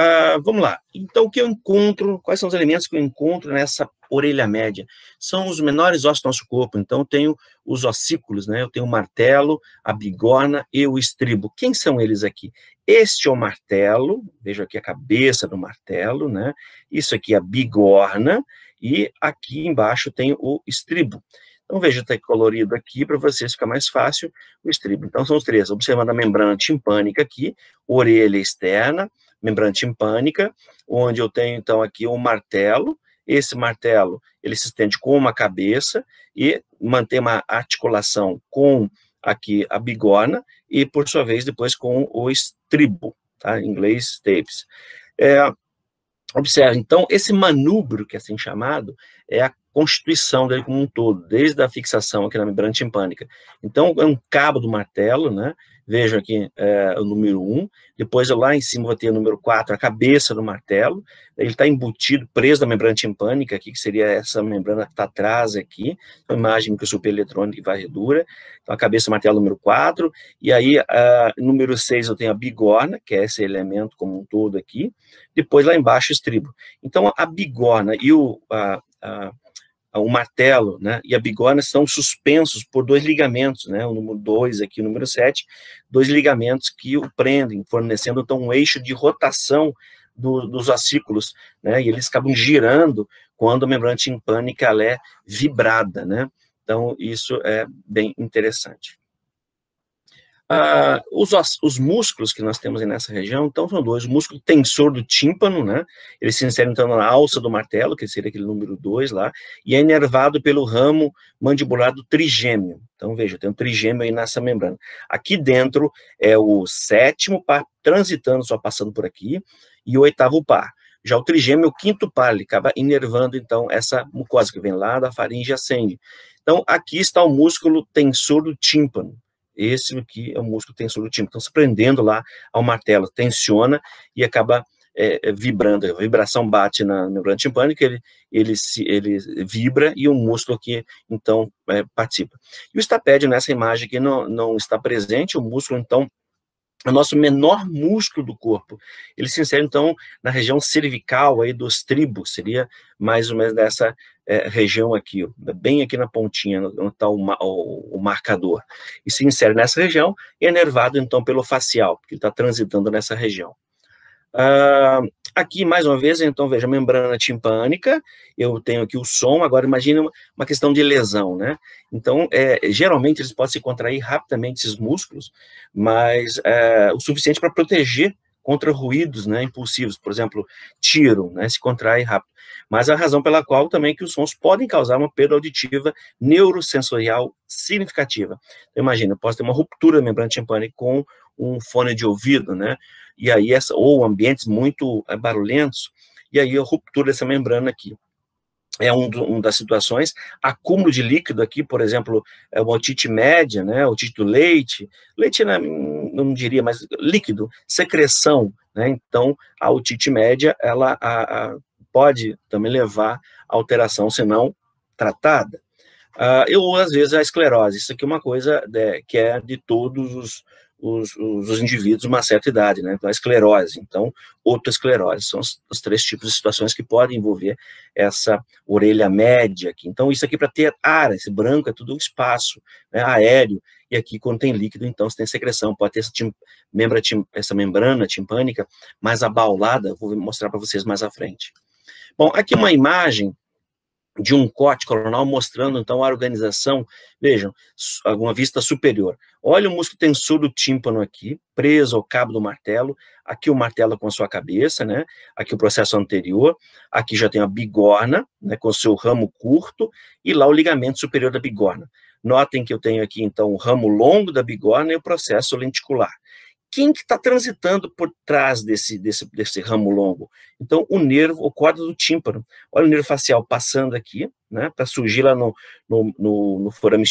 Ah, vamos lá. Então, o que eu encontro, quais são os elementos que eu encontro nessa orelha média? São os menores ossos do nosso corpo. Então, eu tenho os ossículos, né? Eu tenho o martelo, a bigorna e o estribo. Quem são eles aqui? Este é o martelo, veja aqui a cabeça do martelo, né? Isso aqui é a bigorna e aqui embaixo tem o estribo. Então, veja, está colorido aqui para vocês ficar mais fácil o estribo. Então, são os três. Observando a membrana timpânica aqui, orelha externa, membrana timpânica, onde eu tenho então aqui um martelo. Esse martelo ele se estende com uma cabeça e mantém uma articulação com aqui a bigorna e por sua vez depois com o estribo, tá? Em inglês tapes. É, observe então esse manubrio que é assim chamado é a constituição dele como um todo, desde a fixação aqui na membrana timpânica. Então, é um cabo do martelo, né? Vejo aqui é, o número 1, um, depois lá em cima vou ter o número 4, a cabeça do martelo, ele está embutido, preso na membrana timpânica aqui, que seria essa membrana que está atrás aqui, uma imagem eletrônico e varredura, então a cabeça do martelo número 4, e aí a, número 6 eu tenho a bigorna, que é esse elemento como um todo aqui, depois lá embaixo o estribo. Então a bigorna e o... A, a, o martelo né, e a bigorna estão suspensos por dois ligamentos, né, o número 2 aqui, o número 7, dois ligamentos que o prendem, fornecendo então um eixo de rotação do, dos acículos, né, e eles acabam girando quando a membrana timpânica é vibrada, né, então isso é bem interessante. Ah, os, os, músculos que nós temos nessa região, então, são dois. O músculo tensor do tímpano, né? Ele se insere, então, na alça do martelo, que seria aquele número 2 lá, e é inervado pelo ramo mandibular do trigêmeo. Então, veja, tem um trigêmeo aí nessa membrana. Aqui dentro é o sétimo par, transitando, só passando por aqui, e o oitavo par. Já o trigêmeo, o quinto par, ele acaba inervando, então, essa mucosa que vem lá da faringe e acende. Então, aqui está o músculo tensor do tímpano esse que é o músculo tensor do tímpano. Então, se prendendo lá ao martelo, tensiona e acaba é, é vibrando. A vibração bate na membrana timpânica, ele, ele, se, ele vibra e o músculo aqui, então, é, participa. E o estapédio, nessa imagem aqui, não, não está presente, o músculo, então, o nosso menor músculo do corpo. Ele se insere, então, na região cervical aí dos tribos, seria mais ou menos nessa é, região aqui, ó, bem aqui na pontinha, onde está o, o, o, marcador. E se insere nessa região e é nervado, então, pelo facial, porque ele está transitando nessa região. Ah, Aqui, mais uma vez, então, veja, membrana timpânica, eu tenho aqui o som, agora imagina uma questão de lesão, né? Então, é, geralmente, eles podem se contrair rapidamente, esses músculos, mas é, o suficiente para proteger contra ruídos né, impulsivos, por exemplo, tiro, né, se contrai rápido. Mas a razão pela qual também é que os sons podem causar uma perda auditiva neurosensorial significativa. Então, imagina, eu posso ter uma ruptura da membrana timpânica com um fone de ouvido, né? E aí essa ou ambientes muito eh, barulhentos e aí a ruptura dessa membrana aqui é um, do, um, das situações. Acúmulo de líquido aqui, por exemplo, é uma otite média, né? Otite do leite, leite né, não diria, mas líquido, secreção, né? Então, a otite média, ela a, a, pode também levar a alteração, se não tratada. Uh, eu, às vezes, a esclerose, isso aqui é uma coisa de, né, que é de todos os, os, os, indivíduos uma certa idade, né? Então, a esclerose, então, esclerose, são os, os, três tipos de situações que podem envolver essa orelha média aqui. Então, isso aqui é para ter ar, esse branco é tudo um espaço né, aéreo, e aqui quando tem líquido, então, você tem secreção, pode ter essa, tim, membra, tim, essa membrana timpânica mais abaulada, vou mostrar para vocês mais à frente. Bom, aqui uma imagem de um corte coronal mostrando então a organização, vejam, uma vista superior. Olha o músculo tensor do tímpano aqui, preso ao cabo do martelo, aqui o martelo com a sua cabeça, né? Aqui o processo anterior, aqui já tem a bigorna, né, com o seu ramo curto e lá o ligamento superior da bigorna. Notem que eu tenho aqui então o ramo longo da bigorna e o processo lenticular quem que está transitando por trás desse, desse, desse ramo longo? Então, o nervo, o corda do tímpano. Olha o nervo facial passando aqui, né, para surgir lá no, no, no, no forame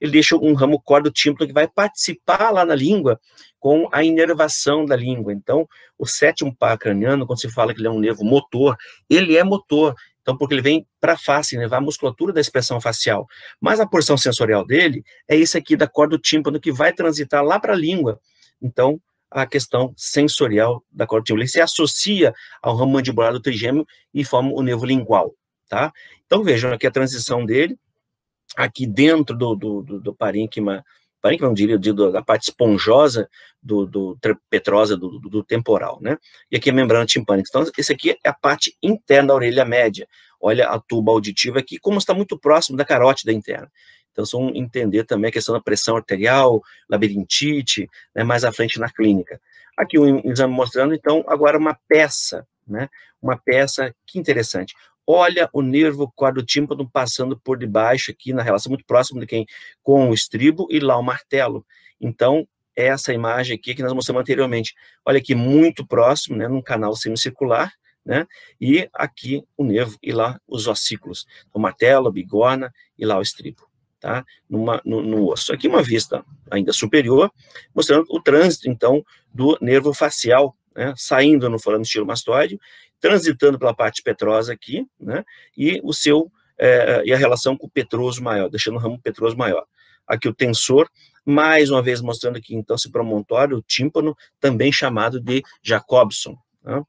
Ele deixa um ramo corda do tímpano que vai participar lá na língua com a inervação da língua. Então, o sétimo par craniano, quando se fala que ele é um nervo motor, ele é motor. Então, porque ele vem para a face, né, a musculatura da expressão facial. Mas a porção sensorial dele é esse aqui da corda do tímpano que vai transitar lá para a língua então, a questão sensorial da corda Ele se associa ao ramo mandibular do trigêmeo e forma o nervo lingual, tá? Então, vejam aqui a transição dele, aqui dentro do, do, do, do parênquima, parênquima, não diria, da parte esponjosa do, do petrosa do, do, temporal, né? E aqui a membrana timpânica. Então, esse aqui é a parte interna da orelha média. Olha a tuba auditiva aqui, como está muito próximo da carótida interna. Então, são entender também a questão da pressão arterial, labirintite, né, mais à frente na clínica. Aqui um exame mostrando, então, agora uma peça, né? Uma peça que interessante. Olha o nervo quadro tímpano passando por debaixo aqui na relação muito próxima de quem com o estribo e lá o martelo. Então, essa imagem aqui que nós mostramos anteriormente. Olha aqui muito próximo, né, num canal semicircular, né? E aqui o nervo e lá os ossículos. O então, martelo, a bigorna e lá o estribo tá? Numa, no, no osso. Aqui uma vista ainda superior, mostrando o trânsito, então, do nervo facial, né? saindo no foramichilo mastoide, transitando pela parte petrosa aqui, né? e o seu é, é, e a relação com o petroso maior, deixando o ramo petroso maior. Aqui o tensor, mais uma vez mostrando aqui, então, esse promontório, o tímpano, também chamado de Jacobson. Né?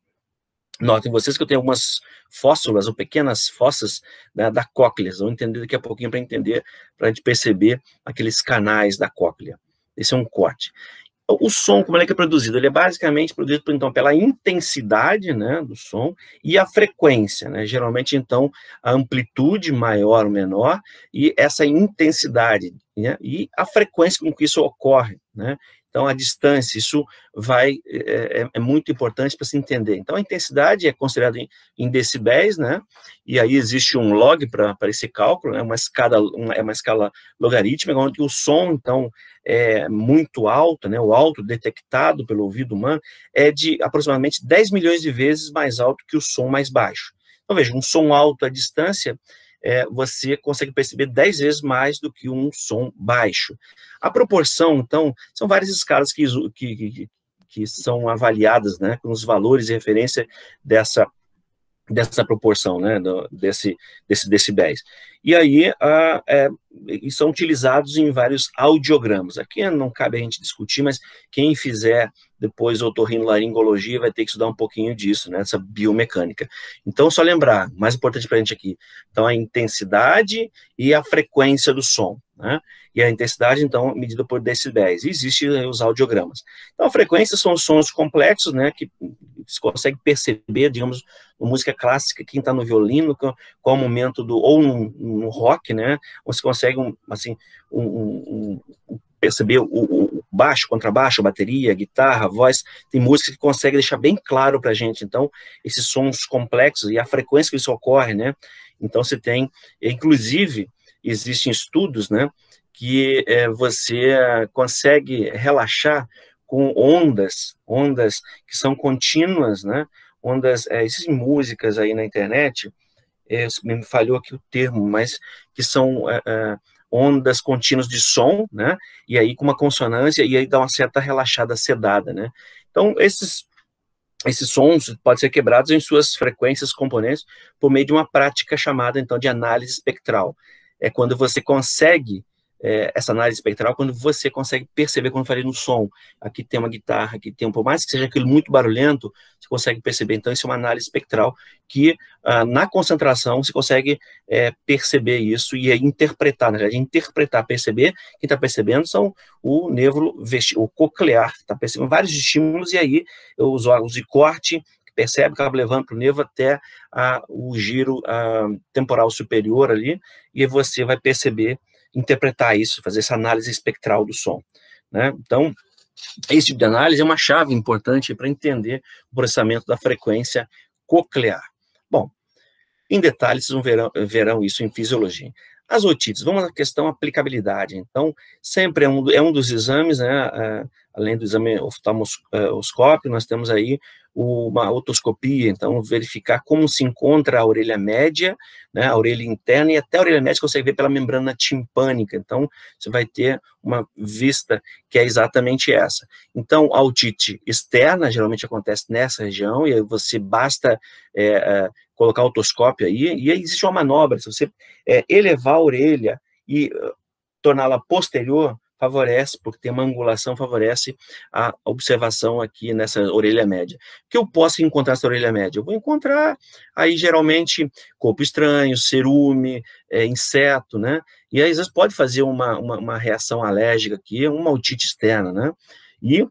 Notem vocês que eu tenho algumas fóssulas, ou pequenas fossas né, da cóclea. Vou entender daqui a pouquinho para entender, para a gente perceber aqueles canais da cóclea. Esse é um corte. O som, como ele é que é produzido? Ele é basicamente produzido, então, pela intensidade né, do som e a frequência, né? Geralmente, então, a amplitude maior ou menor e essa intensidade né, e a frequência com que isso ocorre, né? Então, a distância, isso vai, é, é, é, é muito importante para se entender. Então, a intensidade é considerada em, em, decibéis, né? E aí existe um log para esse cálculo, né? uma, escada, uma, é uma escala logarítmica, onde o som, então, é muito alto, né? O alto detectado pelo ouvido humano é de aproximadamente 10 milhões de vezes mais alto que o som mais baixo. Então, veja, um som alto à distância é, você consegue perceber 10 vezes mais do que um som baixo. A proporção, então, são várias escalas que, que, que, que são avaliadas, né, com os valores de referência dessa dessa proporção, né, do, desse, desse decibéis. E aí, a, é, e são utilizados em vários audiogramas. Aqui não cabe a gente discutir, mas quem fizer depois otorrinolaringologia vai ter que estudar um pouquinho disso, né, essa biomecânica. Então, só lembrar, mais importante para a gente aqui, então a intensidade e a frequência do som, né, e a intensidade, então, medida por decibéis. Existem os audiogramas. Então, a frequência são sons complexos, né, que se consegue perceber, digamos, música clássica, quem está no violino, qual o momento do, ou no, rock, né, você consegue, um, assim, um, um, um perceber o, o, baixo, contrabaixo, bateria, guitarra, voz, tem música que consegue deixar bem claro para a gente, então, esses sons complexos e a frequência que isso ocorre, né? Então, você tem, inclusive, existem estudos, né, que é, você consegue relaxar com ondas, ondas que são contínuas, né? Ondas, é, essas músicas aí na internet, é, me falhou aqui o termo, mas que são é, é ondas contínuas de som, né? E aí com uma consonância e aí dá uma certa relaxada sedada, né? Então esses esses sons podem ser quebrados em suas frequências componentes por meio de uma prática chamada então de análise espectral. É quando você consegue é, essa análise espectral quando você consegue perceber, quando eu falei no som, aqui tem uma guitarra, aqui tem um, por mais que seja aquilo muito barulhento, você consegue perceber. Então, isso é uma análise espectral que, ah, na concentração, você consegue é, perceber isso e é interpretar, na verdade, é interpretar, perceber. Quem está percebendo são o nervo, o coclear, está percebendo vários estímulos e aí os órgãos de corte, percebe, acaba levando para o nervo até a, o giro a, ah, temporal superior ali, e você vai perceber interpretar isso, fazer essa análise espectral do som. Né? Então, esse tipo de análise é uma chave importante para entender o processamento da frequência coclear. Bom, em detalhes, vocês verão, verão isso em fisiologia. As otites, vamos à questão aplicabilidade. Então, sempre é um, é um dos exames, né? É, além do exame oftalmoscópio, é, nós temos aí uma otoscopia, então verificar como se encontra a orelha média, né, a orelha interna e até a orelha média consegue ver pela membrana timpânica. Então, você vai ter uma vista que é exatamente essa. Então, a otite externa geralmente acontece nessa região e você basta é, é colocar otoscópio aí, e existe uma manobra, se você é, elevar a orelha e ah, torná-la posterior, favorece, porque tem uma angulação, favorece a observação aqui nessa orelha média. O que eu posso encontrar nessa orelha média? Eu vou encontrar aí geralmente corpo estranho, cerume, é, inseto, né? E aí, às vezes pode fazer uma, uma, uma reação alérgica aqui, uma otite externa, né? E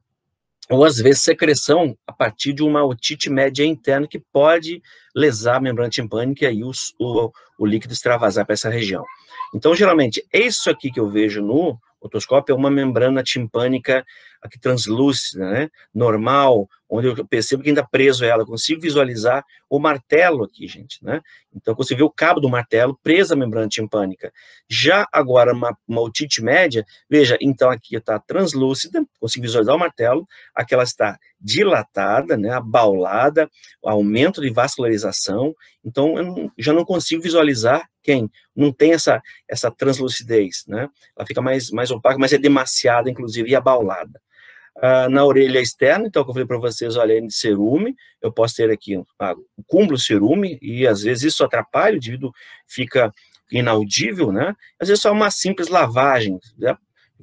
ou às vezes secreção a partir de uma otite média interna que pode lesar a membrana timpânica e o, o, o líquido extravasar para essa região. Então, geralmente, isso aqui que eu vejo no otoscópio é uma membrana timpânica aqui translúcida, né? normal, onde eu percebo que ainda preso ela, eu consigo visualizar o martelo aqui, gente, né? Então, eu consigo ver o cabo do martelo preso à membrana timpânica. Já agora, uma, uma otite média, veja, então aqui está translúcida, consigo visualizar o martelo, aqui ela está dilatada, né, abaulada, aumento de vascularização, então eu não, já não consigo visualizar quem não tem essa, essa translucidez, né? Ela fica mais, mais opaca, mas é demasiada, inclusive, e abaulada. Uh, na orelha externa, então, que eu falei para vocês, olha, é de cerume, eu posso ter aqui o ah, cúmulo cerume, e às vezes isso atrapalha, o indivíduo fica inaudível, né? Às vezes só uma simples lavagem, né?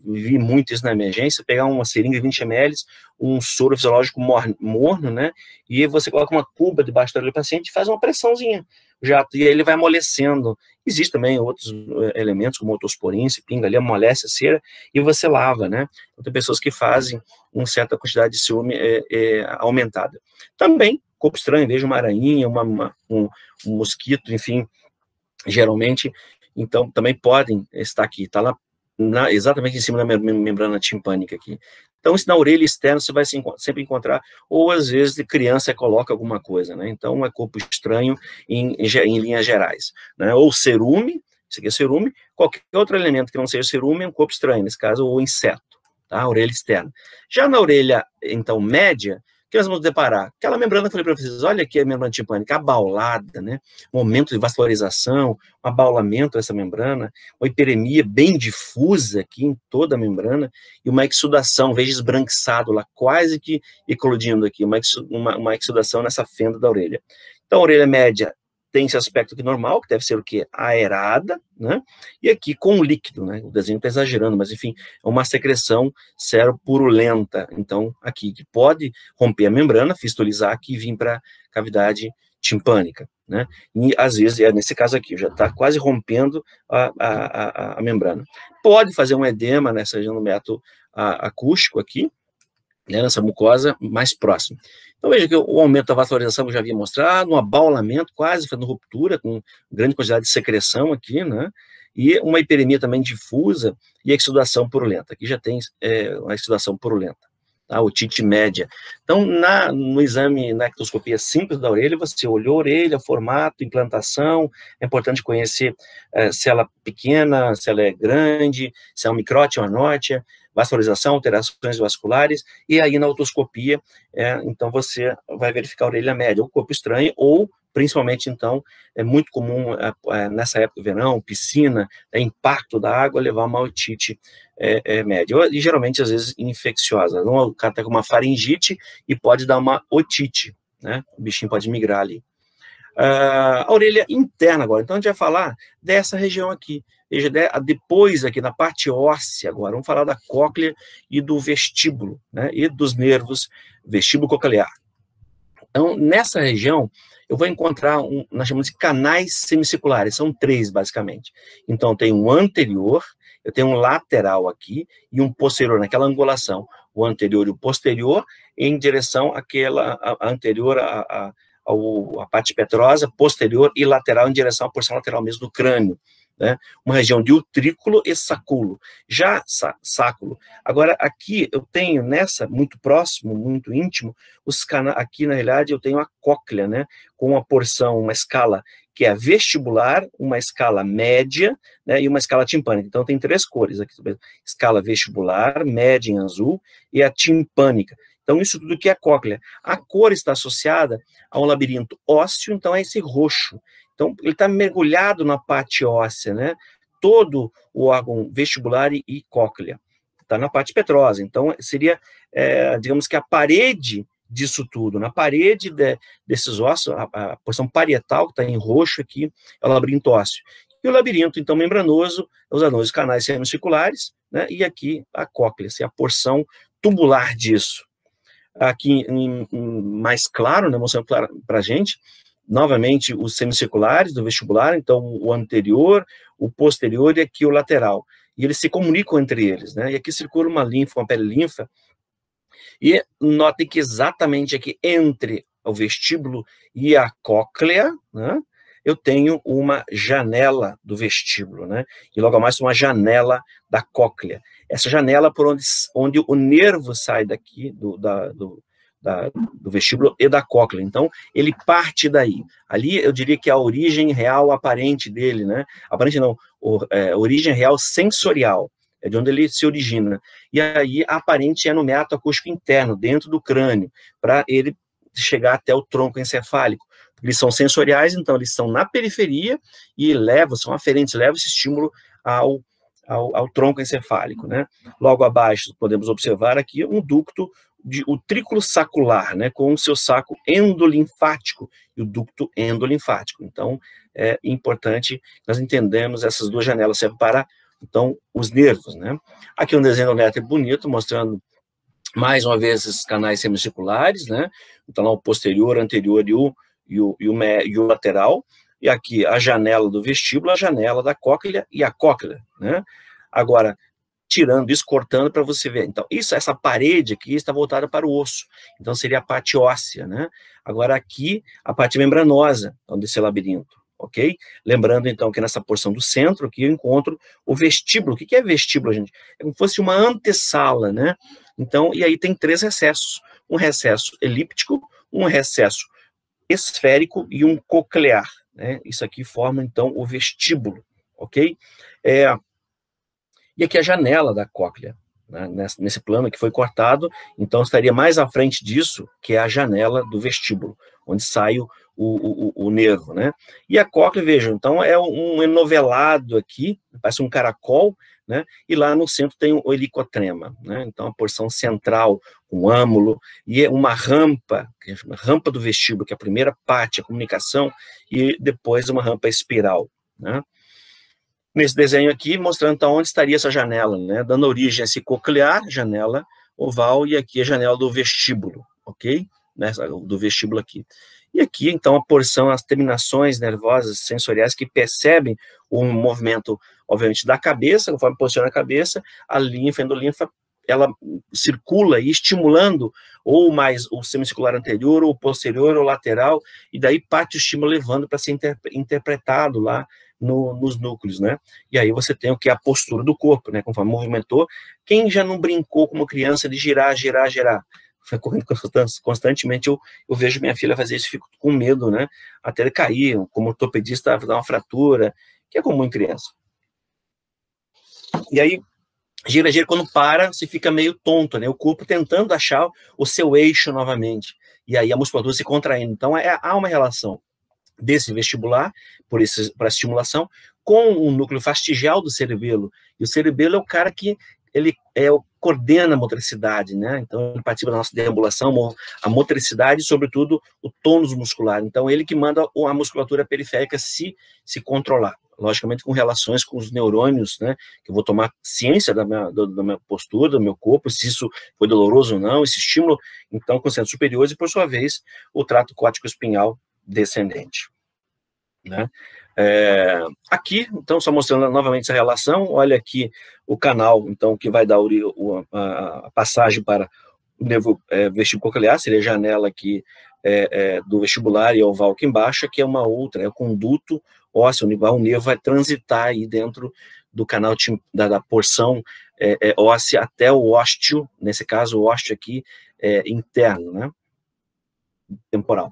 vi muito isso na emergência, pegar uma seringa de 20 ml, um soro fisiológico morno, né? E você coloca uma cuba debaixo da orelha do paciente e faz uma pressãozinha já, e aí ele vai amolecendo. Existem também outros eh, elementos, como otosporin, se pinga ali, amolece a cera e você lava, né? Então, tem pessoas que fazem uma certa quantidade de ciúme é, é, aumentada. Também, corpo estranho, veja uma aranha, uma, uma um, um mosquito, enfim, geralmente então, também podem estar aqui. Tá lá na, exatamente em cima da membrana timpânica aqui. Então, isso na orelha externa você vai se, sempre encontrar, ou às vezes de criança coloca alguma coisa, né? Então, é corpo estranho em, em, em linhas gerais, né? Ou cerume, isso aqui é cerume, qualquer outro elemento que não seja cerume é um corpo estranho, nesse caso, o inseto, tá? A orelha externa. Já na orelha, então, média, que nós vamos deparar? Aquela membrana que eu falei para vocês, olha aqui a membrana timpânica, abaulada, né? momento de vascularização, um abaulamento dessa membrana, uma hiperemia bem difusa aqui em toda a membrana e uma exudação, veja esbranquiçado lá, quase que eclodindo aqui, uma, exudação nessa fenda da orelha. Então, a orelha média tem esse aspecto aqui normal, que deve ser o que? Aerada, né? E aqui com líquido, né? O desenho está exagerando, mas enfim, é uma secreção seropurulenta. Então, aqui que pode romper a membrana, fistulizar aqui e vir para a cavidade timpânica, né? E às vezes, é nesse caso aqui, já está quase rompendo a, a, a, a, membrana. Pode fazer um edema nessa região do método acústico aqui, né, nessa mucosa mais próxima. Então, veja que o aumento da vascularização que eu já havia mostrado, um abaulamento quase fazendo ruptura, com grande quantidade de secreção aqui, né? E uma hiperemia também difusa e exudação purulenta. Aqui já tem é, a exudação purulenta, tá? otite média. Então, na, no exame na ectoscopia simples da orelha, você olhou a orelha, formato, implantação. É importante conhecer é, se ela é pequena, se ela é grande, se é um micrótio ou é anótia vascularização, alterações vasculares, e aí na otoscopia, é, então você vai verificar a orelha média, o corpo estranho, ou principalmente então, é muito comum é, é nessa época do verão, piscina, é, impacto da água levar uma otite é, é média, e geralmente às vezes infecciosa. não? o cara tá com uma faringite e pode dar uma otite, né? O bichinho pode migrar ali. Ah, a orelha interna agora. Então a gente vai falar dessa região aqui. veja Depois aqui na parte óssea agora, vamos falar da cóclea e do vestíbulo, né? E dos nervos vestíbulo coclear. Então, nessa região, eu vou encontrar, um, nós chamamos de canais semicirculares, são três, basicamente. Então, tem um anterior, eu tenho um lateral aqui e um posterior, naquela angulação. O anterior e o posterior em direção àquela a, a anterior, a, a, ao, parte petrosa, posterior e lateral, em direção à porção lateral mesmo do crânio. Né? Uma região de utrículo e saculo, Já sa, Agora, aqui eu tenho nessa, muito próximo, muito íntimo, os cana aqui na realidade eu tenho a cóclea, né? com uma porção, uma escala que é vestibular, uma escala média né, e uma escala timpânica. Então tem três cores aqui, tá escala vestibular, média em azul e a timpânica. Então, isso tudo que é cóclea. A cor está associada a um labirinto ósseo, então é esse roxo. Então, ele está mergulhado na parte óssea, né? Todo o órgão vestibular e, e cóclea. Está na parte petrosa. Então, seria, é, digamos que a parede disso tudo. Na parede de, desses ossos, a, a porção parietal, que está em roxo aqui, é o labirinto ósseo. E o labirinto, então, membranoso, é os anões canais semicirculares, né? e aqui a cóclea, assim, a porção tubular disso aqui em, em, mais claro, né, mostrando para a gente, novamente, os semicirculares do vestibular, então o anterior, o posterior e aqui o lateral. E eles se comunicam entre eles, né? E aqui circula uma linfa, uma pele linfa. E notem que exatamente aqui entre o vestíbulo e a cóclea, né? eu tenho uma janela do vestíbulo, né? E logo mais uma janela da cóclea. Essa janela por onde, onde o nervo sai daqui, do, da, do, da, do vestíbulo e da cóclea. Então, ele parte daí. Ali eu diria que é a origem real aparente dele, né? Aparente não, o, é, origem real sensorial, é de onde ele se origina. E aí, aparente é no meato acústico interno, dentro do crânio, para ele chegar até o tronco encefálico. Eles são sensoriais, então eles estão na periferia e levam, são aferentes, levam esse estímulo ao, ao, ao tronco encefálico, né? Logo abaixo podemos observar aqui um ducto de, o trículo sacular, né, com o seu saco endolinfático e o ducto endolinfático. Então, é importante nós entendermos essas duas janelas separar para então os nervos, né? Aqui um desenho elétrico bonito mostrando mais uma vez esses canais semicirculares, né? Então lá o posterior, anterior e o e o, e o, e o lateral, e aqui a janela do vestíbulo, a janela da cóclea e a cóclea, né? Agora, tirando isso, cortando para você ver. Então, isso, essa parede aqui está voltada para o osso. Então, seria a parte óssea, né? Agora, aqui, a parte membranosa então, desse labirinto, ok? Lembrando, então, que nessa porção do centro aqui eu encontro o vestíbulo. O que é vestíbulo, gente? É como se fosse uma antessala, né? Então, e aí tem três recessos. Um recesso elíptico, um recesso esférico e um coclear. Né? Isso aqui forma, então, o vestíbulo, ok? É, e aqui a janela da cóclea, né? nesse, nesse plano que foi cortado, então estaria mais à frente disso, que é a janela do vestíbulo onde sai o, o, o, o nervo, né? E a cóclea, vejam, então é um enovelado aqui, parece um caracol, né? E lá no centro tem o helicotrema, né? Então a porção central, um âmulo e é uma rampa, uma rampa do vestíbulo, que é a primeira parte, a comunicação, e depois uma rampa espiral, né? Nesse desenho aqui, mostrando então, onde estaria essa janela, né? Dando origem a esse coclear, janela oval, e aqui a janela do vestíbulo, ok? né, do vestíbulo aqui. E aqui, então, a porção, as terminações nervosas sensoriais que percebem o movimento, obviamente, da cabeça, conforme posiciona a cabeça, a linfa, a endolinfa, ela circula e estimulando ou mais o semicircular anterior, ou posterior, ou lateral, e daí parte o estímulo levando para ser interpretado lá no, nos núcleos, né? E aí você tem o que? A postura do corpo, né? Conforme movimentou. Quem já não brincou como criança de girar, girar, girar? correndo constantemente, eu, eu vejo minha filha fazer isso, e fico com medo, né? Até ele cair, como ortopedista, dar uma fratura, que é comum em criança. E aí, gira, gira, quando para, você fica meio tonto, né? O corpo tentando achar o seu eixo novamente. E aí a musculatura se contraindo. Então, é, há uma relação desse vestibular, por esse, para estimulação, com o núcleo fastigial do cerebelo. E o cerebelo é o cara que ele é, coordena a motricidade, né? Então, ele participa da nossa deambulação, a motricidade, sobretudo, o tônus muscular. Então, ele que manda a musculatura periférica se, se controlar. Logicamente, com relações com os neurônios, né? Que eu vou tomar ciência da minha, do, da minha postura, do meu corpo, se isso foi doloroso ou não, esse estímulo, então, com centros superiores e, por sua vez, o trato cótico espinhal descendente, né? É, aqui, então, só mostrando novamente essa relação, olha aqui o canal, então, que vai dar o, a, a passagem para o nervo é, vestíbulo coclear, seria a janela aqui é, é, do vestibular e oval aqui embaixo, que é uma outra, é o conduto ósseo, o nervo vai transitar aí dentro do canal da, da porção é, é, óssea até o ósteo, nesse caso o ósteo aqui é, interno, né, temporal.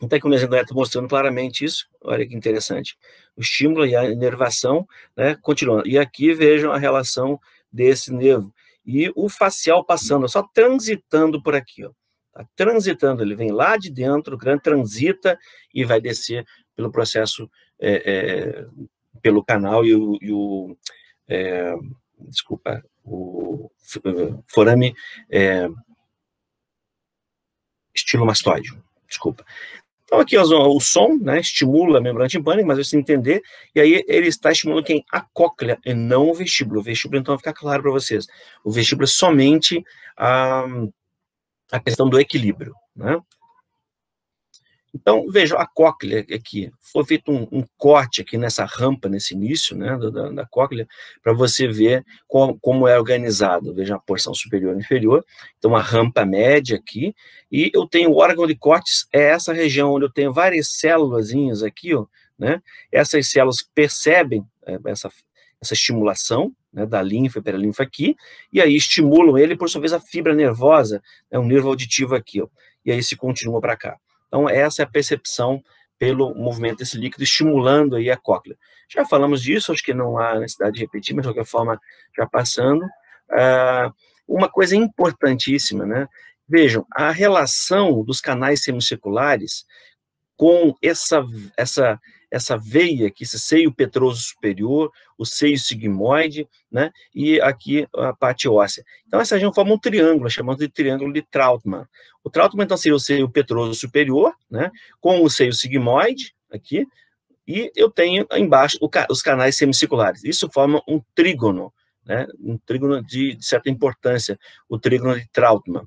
Está aqui um desenho mostrando claramente isso. Olha que interessante. O estímulo e a inervação né, continuando. E aqui vejam a relação desse nervo. E o facial passando, só transitando por aqui. Ó. Tá transitando, ele vem lá de dentro, o transita e vai descer pelo processo, é, é, pelo canal e o, e o é, desculpa, o eh, forame é, estilo mastóide desculpa. Então, aqui ó, o som né, estimula a membrana timpânica, mas você entender, e aí ele está estimulando quem? A cóclea, e não o vestíbulo. O vestíbulo, então, vai ficar claro para vocês. O vestíbulo é somente a, a questão do equilíbrio. Né? Então, veja a cóclea aqui, foi feito um, um, corte aqui nessa rampa, nesse início né, da, da cóclea, para você ver como, como é organizado. Veja a porção superior e inferior, então a rampa média aqui, e eu tenho o órgão de cortes, é essa região onde eu tenho várias células aqui, ó, né? essas células percebem é, essa, essa estimulação, né, da linfa e perilinfa aqui, e aí estimulam ele, por sua vez, a fibra nervosa, né, o nervo auditivo aqui, ó, e aí se continua para cá. Então, essa é a percepção pelo movimento desse líquido, estimulando aí a cóclea. Já falamos disso, acho que não há necessidade de repetir, mas de qualquer forma, já passando. Ah, uma coisa importantíssima, né? Vejam, a relação dos canais semicirculares com essa, essa essa veia, aqui, esse seio petroso superior, o seio sigmoide, né? E aqui a parte óssea. Então, essa região forma um triângulo, chamado de triângulo de Trautmann. O Trautmann, então, seria o seio petroso superior, né? Com o seio sigmoide, aqui, e eu tenho embaixo os canais semicirculares. Isso forma um trígono, né? Um trígono de, de certa importância, o trígono de Trautmann.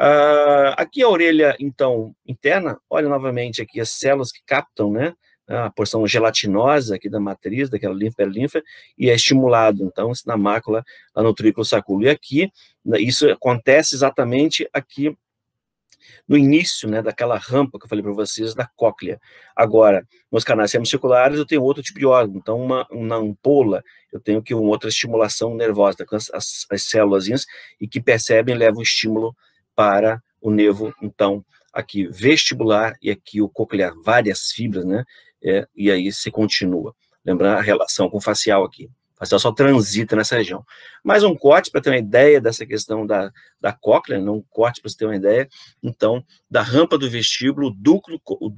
Uh, aqui a orelha, então, interna, olha novamente aqui as células que captam, né? Né, a porção gelatinosa aqui da matriz, daquela linfa, é linfa e é estimulado, então, na mácula, lá no triclo saculo. E aqui, né, isso acontece exatamente aqui no início, né, daquela rampa que eu falei para vocês, da cóclea. Agora, nos canais semicirculares eu tenho outro tipo de órgão, então uma, uma ampola, eu tenho que uma outra estimulação nervosa, tá, com as, as, as células e que percebem e levam estímulo para o nervo, então, aqui vestibular e aqui o coclear, várias fibras, né, é, e aí se continua. Lembrar a relação com o facial aqui. O facial só transita nessa região. Mais um corte para ter uma ideia dessa questão da, da cóclea, né? um corte para você ter uma ideia, então, da rampa do vestíbulo, ducto, o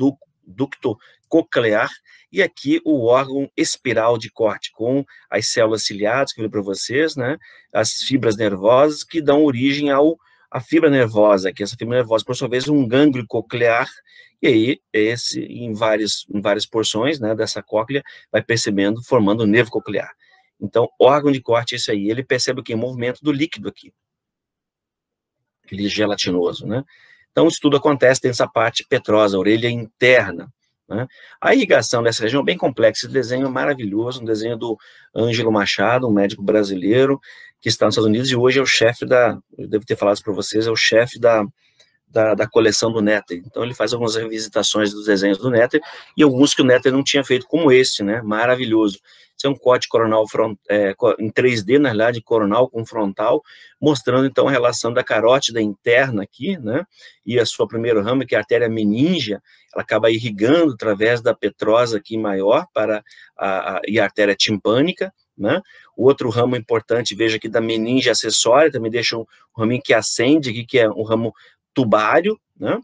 ducto, coclear, e aqui o órgão espiral de corte, com as células ciliadas que eu falei para vocês, né, as fibras nervosas que dão origem ao a fibra nervosa, que essa fibra nervosa, por sua vez, um gânglio coclear, e aí esse, em, várias, em várias porções né, dessa cóclea, vai percebendo, formando o nervo coclear. Então, órgão de corte, isso aí, ele percebe o que? O movimento do líquido aqui. Aquele gelatinoso, né? Então, isso tudo acontece nessa parte petrosa, orelha interna. Né? A irrigação dessa região é bem complexa, esse desenho é maravilhoso, um desenho do Ângelo Machado, um médico brasileiro, que está nos Estados Unidos e hoje é o chefe da, eu devo ter falado para vocês, é o chefe da, da, da, coleção do Netter. Então ele faz algumas revisitações dos desenhos do Netter e alguns que o Netter não tinha feito, como esse, né? Maravilhoso. Esse é um corte coronal front, é, em 3D, na realidade, coronal com frontal, mostrando então a relação da carótida interna aqui, né? E a sua primeira rama, que é a artéria meningea, ela acaba irrigando através da petrosa aqui maior para a, a, e a artéria timpânica, né? Outro ramo importante, veja aqui da meninge acessória, também deixa um, ramo raminho que acende aqui, que é um ramo tubário, né?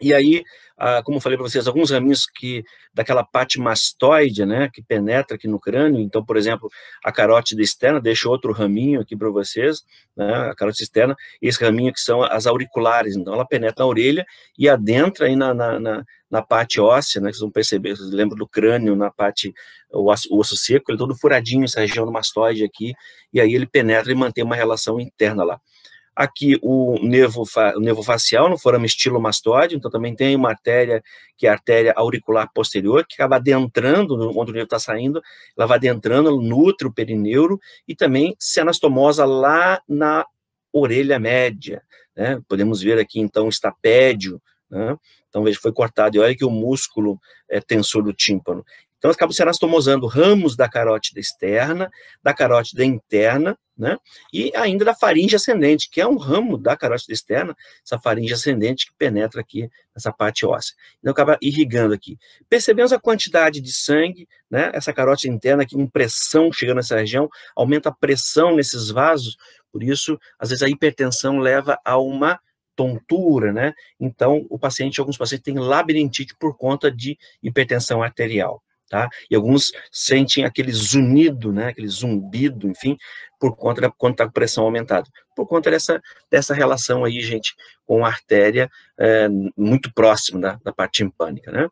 E aí ah, como falei para vocês, alguns raminhos que daquela parte mastoide, né, que penetra aqui no crânio. Então, por exemplo, a carótida externa, deixo outro raminho aqui para vocês, né, a carótida externa, esse raminho que são as auriculares. Então, ela penetra na orelha e adentra aí na, na, na, na parte óssea, né, que vocês vão perceber, vocês lembram do crânio, na parte, o osso, o osso seco, ele é todo furadinho, essa região do mastoide aqui, e aí ele penetra e mantém uma relação interna lá. Aqui o nervo, o nervo facial, no forame estilomastoide, então também tem uma artéria, que é a artéria auricular posterior, que acaba adentrando, onde o nervo está saindo, ela vai adentrando, nutre o perineuro, e também anastomosa lá na orelha média. Né? Podemos ver aqui, então, estapédio, né? Então, veja, foi cortado. E olha que o músculo é, tensor do tímpano. Então, elas acabam se anastomosando ramos da carótida externa, da carótida interna, né? E ainda da faringe ascendente, que é um ramo da carótida externa, essa faringe ascendente que penetra aqui nessa parte óssea. Então, acaba irrigando aqui. Percebemos a quantidade de sangue, né? Essa carótida interna aqui, com pressão chegando nessa região, aumenta a pressão nesses vasos, por isso, às vezes, a hipertensão leva a uma tontura, né? Então, o paciente, alguns pacientes têm labirintite por conta de hipertensão arterial tá? E alguns sentem aquele zunido, né, aquele zumbido, enfim, por conta da quando tá com pressão aumentada, por conta dessa, dessa relação aí, gente, com a artéria é, muito próxima da, da parte timpânica, né?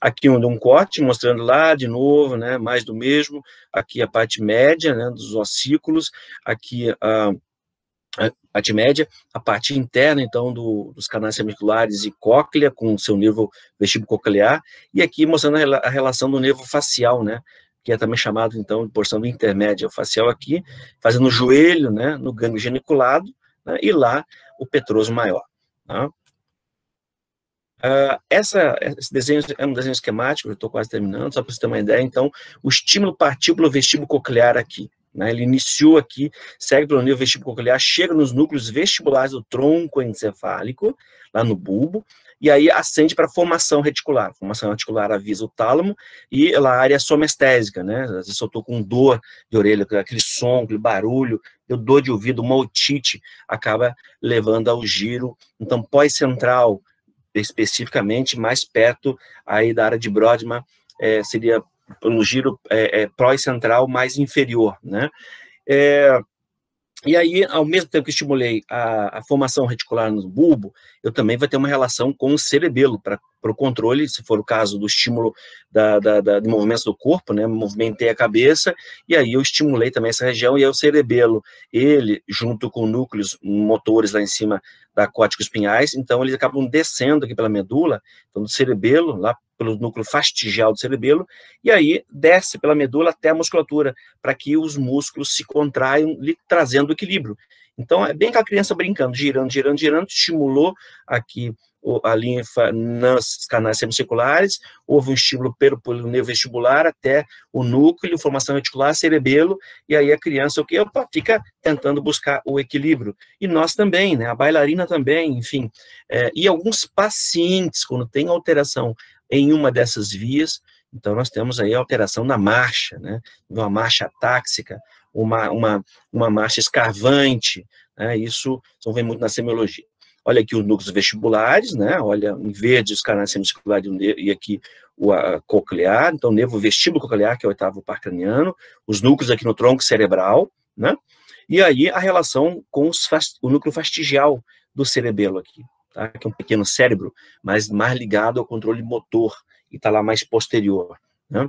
Aqui um, um corte mostrando lá de novo, né, mais do mesmo. Aqui a parte média, né, dos ossículos. Aqui a né, a parte média, a parte interna, então, do, dos canais semiculares e cóclea, com seu nervo vestíbulo coclear, e aqui mostrando a, a, relação do nervo facial, né, que é também chamado, então, de porção intermédia, o facial aqui, fazendo o joelho, né, no gangue geniculado, né, e lá o petroso maior. Tá? Uh, essa, esse desenho é um desenho esquemático, eu estou quase terminando, só para você ter uma ideia. Então, o estímulo partículo vestíbulo coclear aqui. Né? Ele iniciou aqui, segue pelo nível vestibulocoliar, chega nos núcleos vestibulares do tronco encefálico, lá no bulbo, e aí ascende para a formação reticular. formação reticular avisa o tálamo e a área é somestésica, né? Às vezes eu estou com dor de orelha, aquele som, aquele barulho, eu dor de ouvido, uma otite, acaba levando ao giro. Então, pós-central, especificamente, mais perto aí da área de Brodmann, é, seria no giro é, é, pró e central mais inferior, né? É, e aí, ao mesmo tempo que estimulei a, a, formação reticular no bulbo, eu também vou ter uma relação com o cerebelo para para o controle, se for o caso do estímulo da, da, da, do do corpo, né? Movimentei a cabeça e aí eu estimulei também essa região e aí o cerebelo, ele junto com núcleos motores lá em cima da córtex espinhais, então eles acabam descendo aqui pela medula, então do cerebelo, lá pelo núcleo fastigial do cerebelo, e aí desce pela medula até a musculatura, para que os músculos se contraiam, lhe trazendo equilíbrio. Então é bem que a criança brincando, girando, girando, girando, estimulou aqui a linfa nos canais semicirculares, houve um estímulo pelo pulmão vestibular até o núcleo, formação reticular, cerebelo, e aí a criança o que opa, fica tentando buscar o equilíbrio. E nós também, né, a bailarina também, enfim. É, e alguns pacientes, quando tem alteração em uma dessas vias, então nós temos aí alteração na marcha, né, uma marcha táxica, uma, uma, uma marcha escarvante, né, isso vem muito na semiologia olha aqui os núcleos vestibulares, né? Olha, em verde os canais semicirculares e aqui o a, coclear, então nervo vestíbulo coclear, que é o oitavo par craniano, os núcleos aqui no tronco cerebral, né? E aí a relação com os, o núcleo fastigial do cerebelo aqui, tá? Que é um pequeno cérebro, mas mais ligado ao controle motor e está lá mais posterior, né?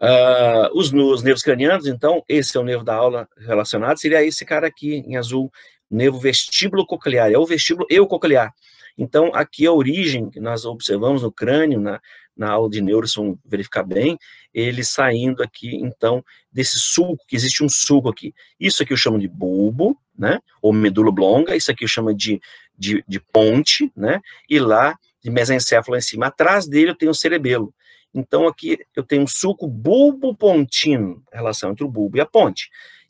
Uh, os, os nervos cranianos, então, esse é o nervo da aula relacionado, seria esse cara aqui em azul, nervo né, vestíbulo coclear, é o vestíbulo e o coclear. Então, aqui a origem que nós observamos no crânio, na, na aula de neuro, se verificar bem, ele saindo aqui, então, desse sulco, que existe um sulco aqui. Isso aqui eu chamo de bulbo, né, ou medula oblonga, isso aqui eu chamo de, de, de ponte, né, e lá, de mesencéfalo em cima, atrás dele eu tenho o cerebelo. Então, aqui eu tenho um sulco bulbo-pontino, relação entre o bulbo e a ponte.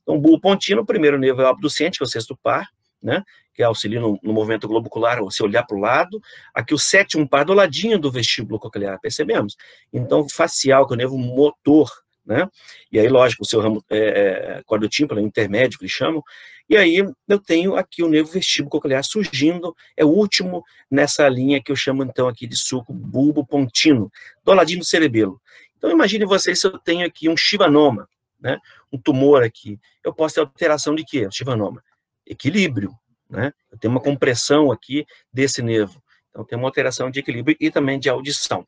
Então, bulbo pontino, o primeiro nervo é o abducente, que é o sexto par, né? Que é auxilia no, no movimento globular, se olhar para o lado. Aqui o sétimo par do ladinho do vestíbulo coclear, percebemos? Então, facial, que é o nervo motor, né? E aí, lógico, o seu ramo é, é intermédio, que eles chamam. E aí eu tenho aqui o nervo vestíbulo coclear surgindo, é o último nessa linha que eu chamo então aqui de suco bulbo pontino, do ladinho do cerebelo. Então imagine vocês se eu tenho aqui um chibanoma, né? Um tumor aqui, eu posso ter alteração de quê? Estivanoma. Equilíbrio, né? Eu tenho uma compressão aqui desse nervo. Então, tem uma alteração de equilíbrio e também de audição.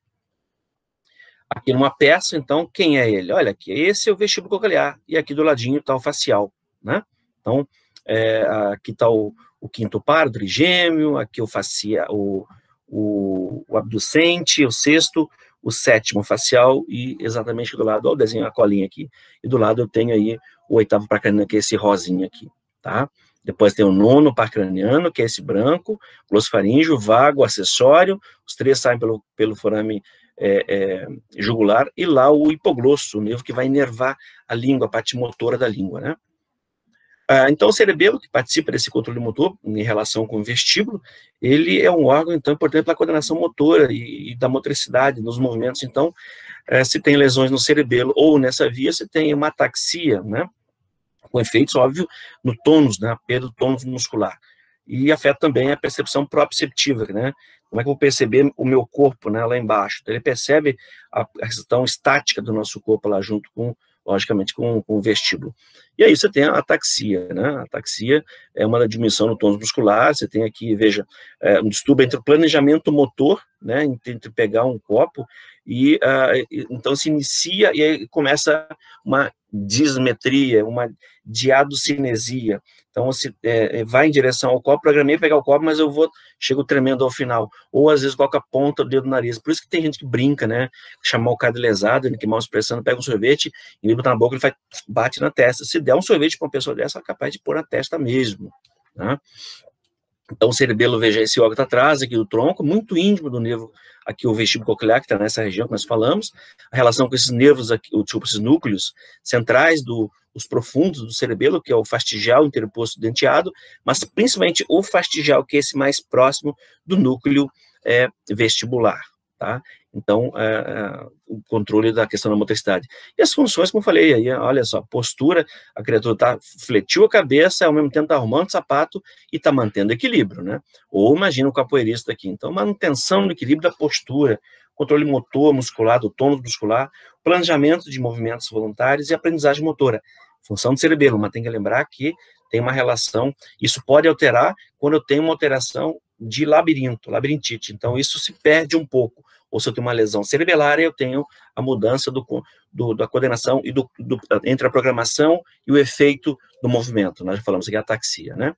Aqui numa peça, então, quem é ele? Olha aqui, esse é o vestíbulo coclear, e aqui do ladinho está o facial, né? Então, é, aqui está o, o, quinto par, trigêmeo, aqui o, facia, o, o, o abducente, o sexto, o sétimo facial e exatamente do lado, ó, eu desenho a colinha aqui, e do lado eu tenho aí o oitavo parcraniano, que é esse rosinha aqui, tá? Depois tem o nono parcraniano, que é esse branco, glosfaríngeo, vago, acessório, os três saem pelo, pelo forame é, é, jugular, e lá o hipoglosso, o nervo que vai inervar a língua, a parte motora da língua, né? Ah, então, o cerebelo, que participa desse controle motor em relação com o vestíbulo, ele é um órgão, então, importante para a coordenação motora e, e, da motricidade nos movimentos. Então, eh, se tem lesões no cerebelo ou nessa via, se tem uma ataxia, né? Com efeitos, óbvio, no tônus, né? Perda do tônus muscular. E afeta também a percepção proprioceptiva, né? Como é que eu vou perceber o meu corpo, né? Lá embaixo. Então, ele percebe a questão estática do nosso corpo lá junto com, logicamente, com, com o vestíbulo. E aí você tem a ataxia, né? A ataxia é uma diminuição no tônus muscular, você tem aqui, veja, é um distúrbio entre o planejamento motor, né, entre pegar um copo, e uh, então se inicia e aí começa uma dismetria, uma diadocinesia. Então você é, é, vai em direção ao copo, programei pegar o copo, mas eu vou, chego tremendo ao final. Ou às vezes coloca a ponta do dedo no nariz. Por isso que tem gente que brinca, né? Chamar o cara de lesado, ele que mal expressando, pega um sorvete, ele botar na boca, ele faz, bate na testa. Se der um sorvete para uma pessoa dessa, é capaz de pôr a testa mesmo. Né? Então, o cerebelo veja esse órgão atrás aqui do tronco, muito íntimo do nervo, aqui o vestíbulo coclear, que está nessa região que nós falamos. A relação com esses nervos, aqui, o tipo, esses núcleos centrais do, os profundos do cerebelo, que é o fastigial interposto denteado, mas principalmente o fastigial, que é esse mais próximo do núcleo é, vestibular. Tá? Então, é, é, o controle da questão da motricidade. E as funções, como eu falei, aí, olha só, postura, a criatura tá, fletiu a cabeça, ao mesmo tempo está arrumando o sapato e está mantendo equilíbrio, né? Ou imagina o capoeirista aqui. Então, manutenção do equilíbrio da postura, controle motor, muscular, do tônus muscular, planejamento de movimentos voluntários e aprendizagem motora. Função do cerebelo, mas tem que lembrar que tem uma relação, isso pode alterar quando eu tenho uma alteração de labirinto, labirintite. Então, isso se perde um pouco ou se eu tenho uma lesão cerebelar, eu tenho a mudança do, do da coordenação e do, do, entre a programação e o efeito do movimento. Nós já falamos aqui ataxia, né?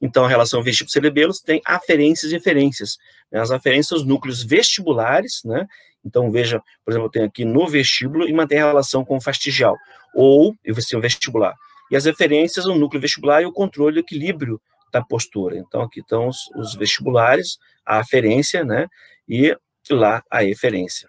Então, a relação vestíbulo-cerebelos tem aferências e referências Né? As aferências, núcleos vestibulares, né? Então, veja, por exemplo, eu tenho aqui no vestíbulo e mantém a relação com o fastigial, ou eu tenho o vestibular. E as referências, o núcleo vestibular e o controle do equilíbrio da postura. Então, aqui estão os, os vestibulares, a aferência, né? E lá a referência.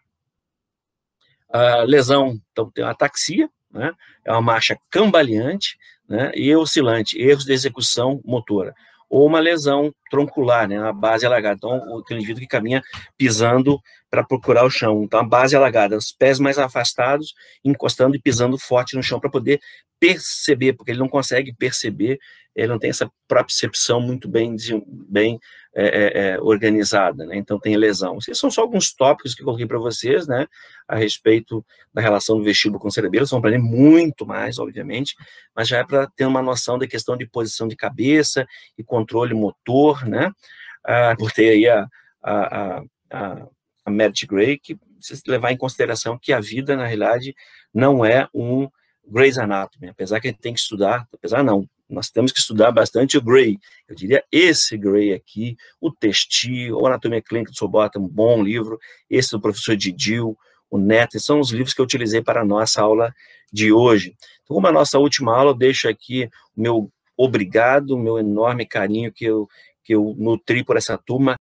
A lesão, então, tem uma ataxia, né? é uma marcha cambaleante né? e oscilante, erros de execução motora. Ou uma lesão troncular, né? uma base alagada. Então, aquele indivíduo que caminha pisando para procurar o chão. Então, a base alagada, os pés mais afastados, encostando e pisando forte no chão para poder perceber, porque ele não consegue perceber, ele não tem essa percepção muito bem, bem é, é, é, organizada, né? Então tem lesão. Esses são só alguns tópicos que eu coloquei para vocês, né? A respeito da relação do vestíbulo com o cerebelo, vão aprender muito mais, obviamente, mas já é para ter uma noção da questão de posição de cabeça e controle motor, né? Ah, ter aí a, a, a, a Merit Gray, que precisa levar em consideração que a vida, na realidade, não é um Grey's Anatomy, apesar que a gente tem que estudar, apesar não, nós temos que estudar bastante o Gray. Eu diria esse Gray aqui, o Testi, o Anatomia Clínica do Sobota, um bom livro. Esse do professor Didil, o Neto, são os livros que eu utilizei para a nossa aula de hoje. Então, como a nossa última aula, eu deixo aqui o meu obrigado, o meu enorme carinho que eu, que eu nutri por essa turma.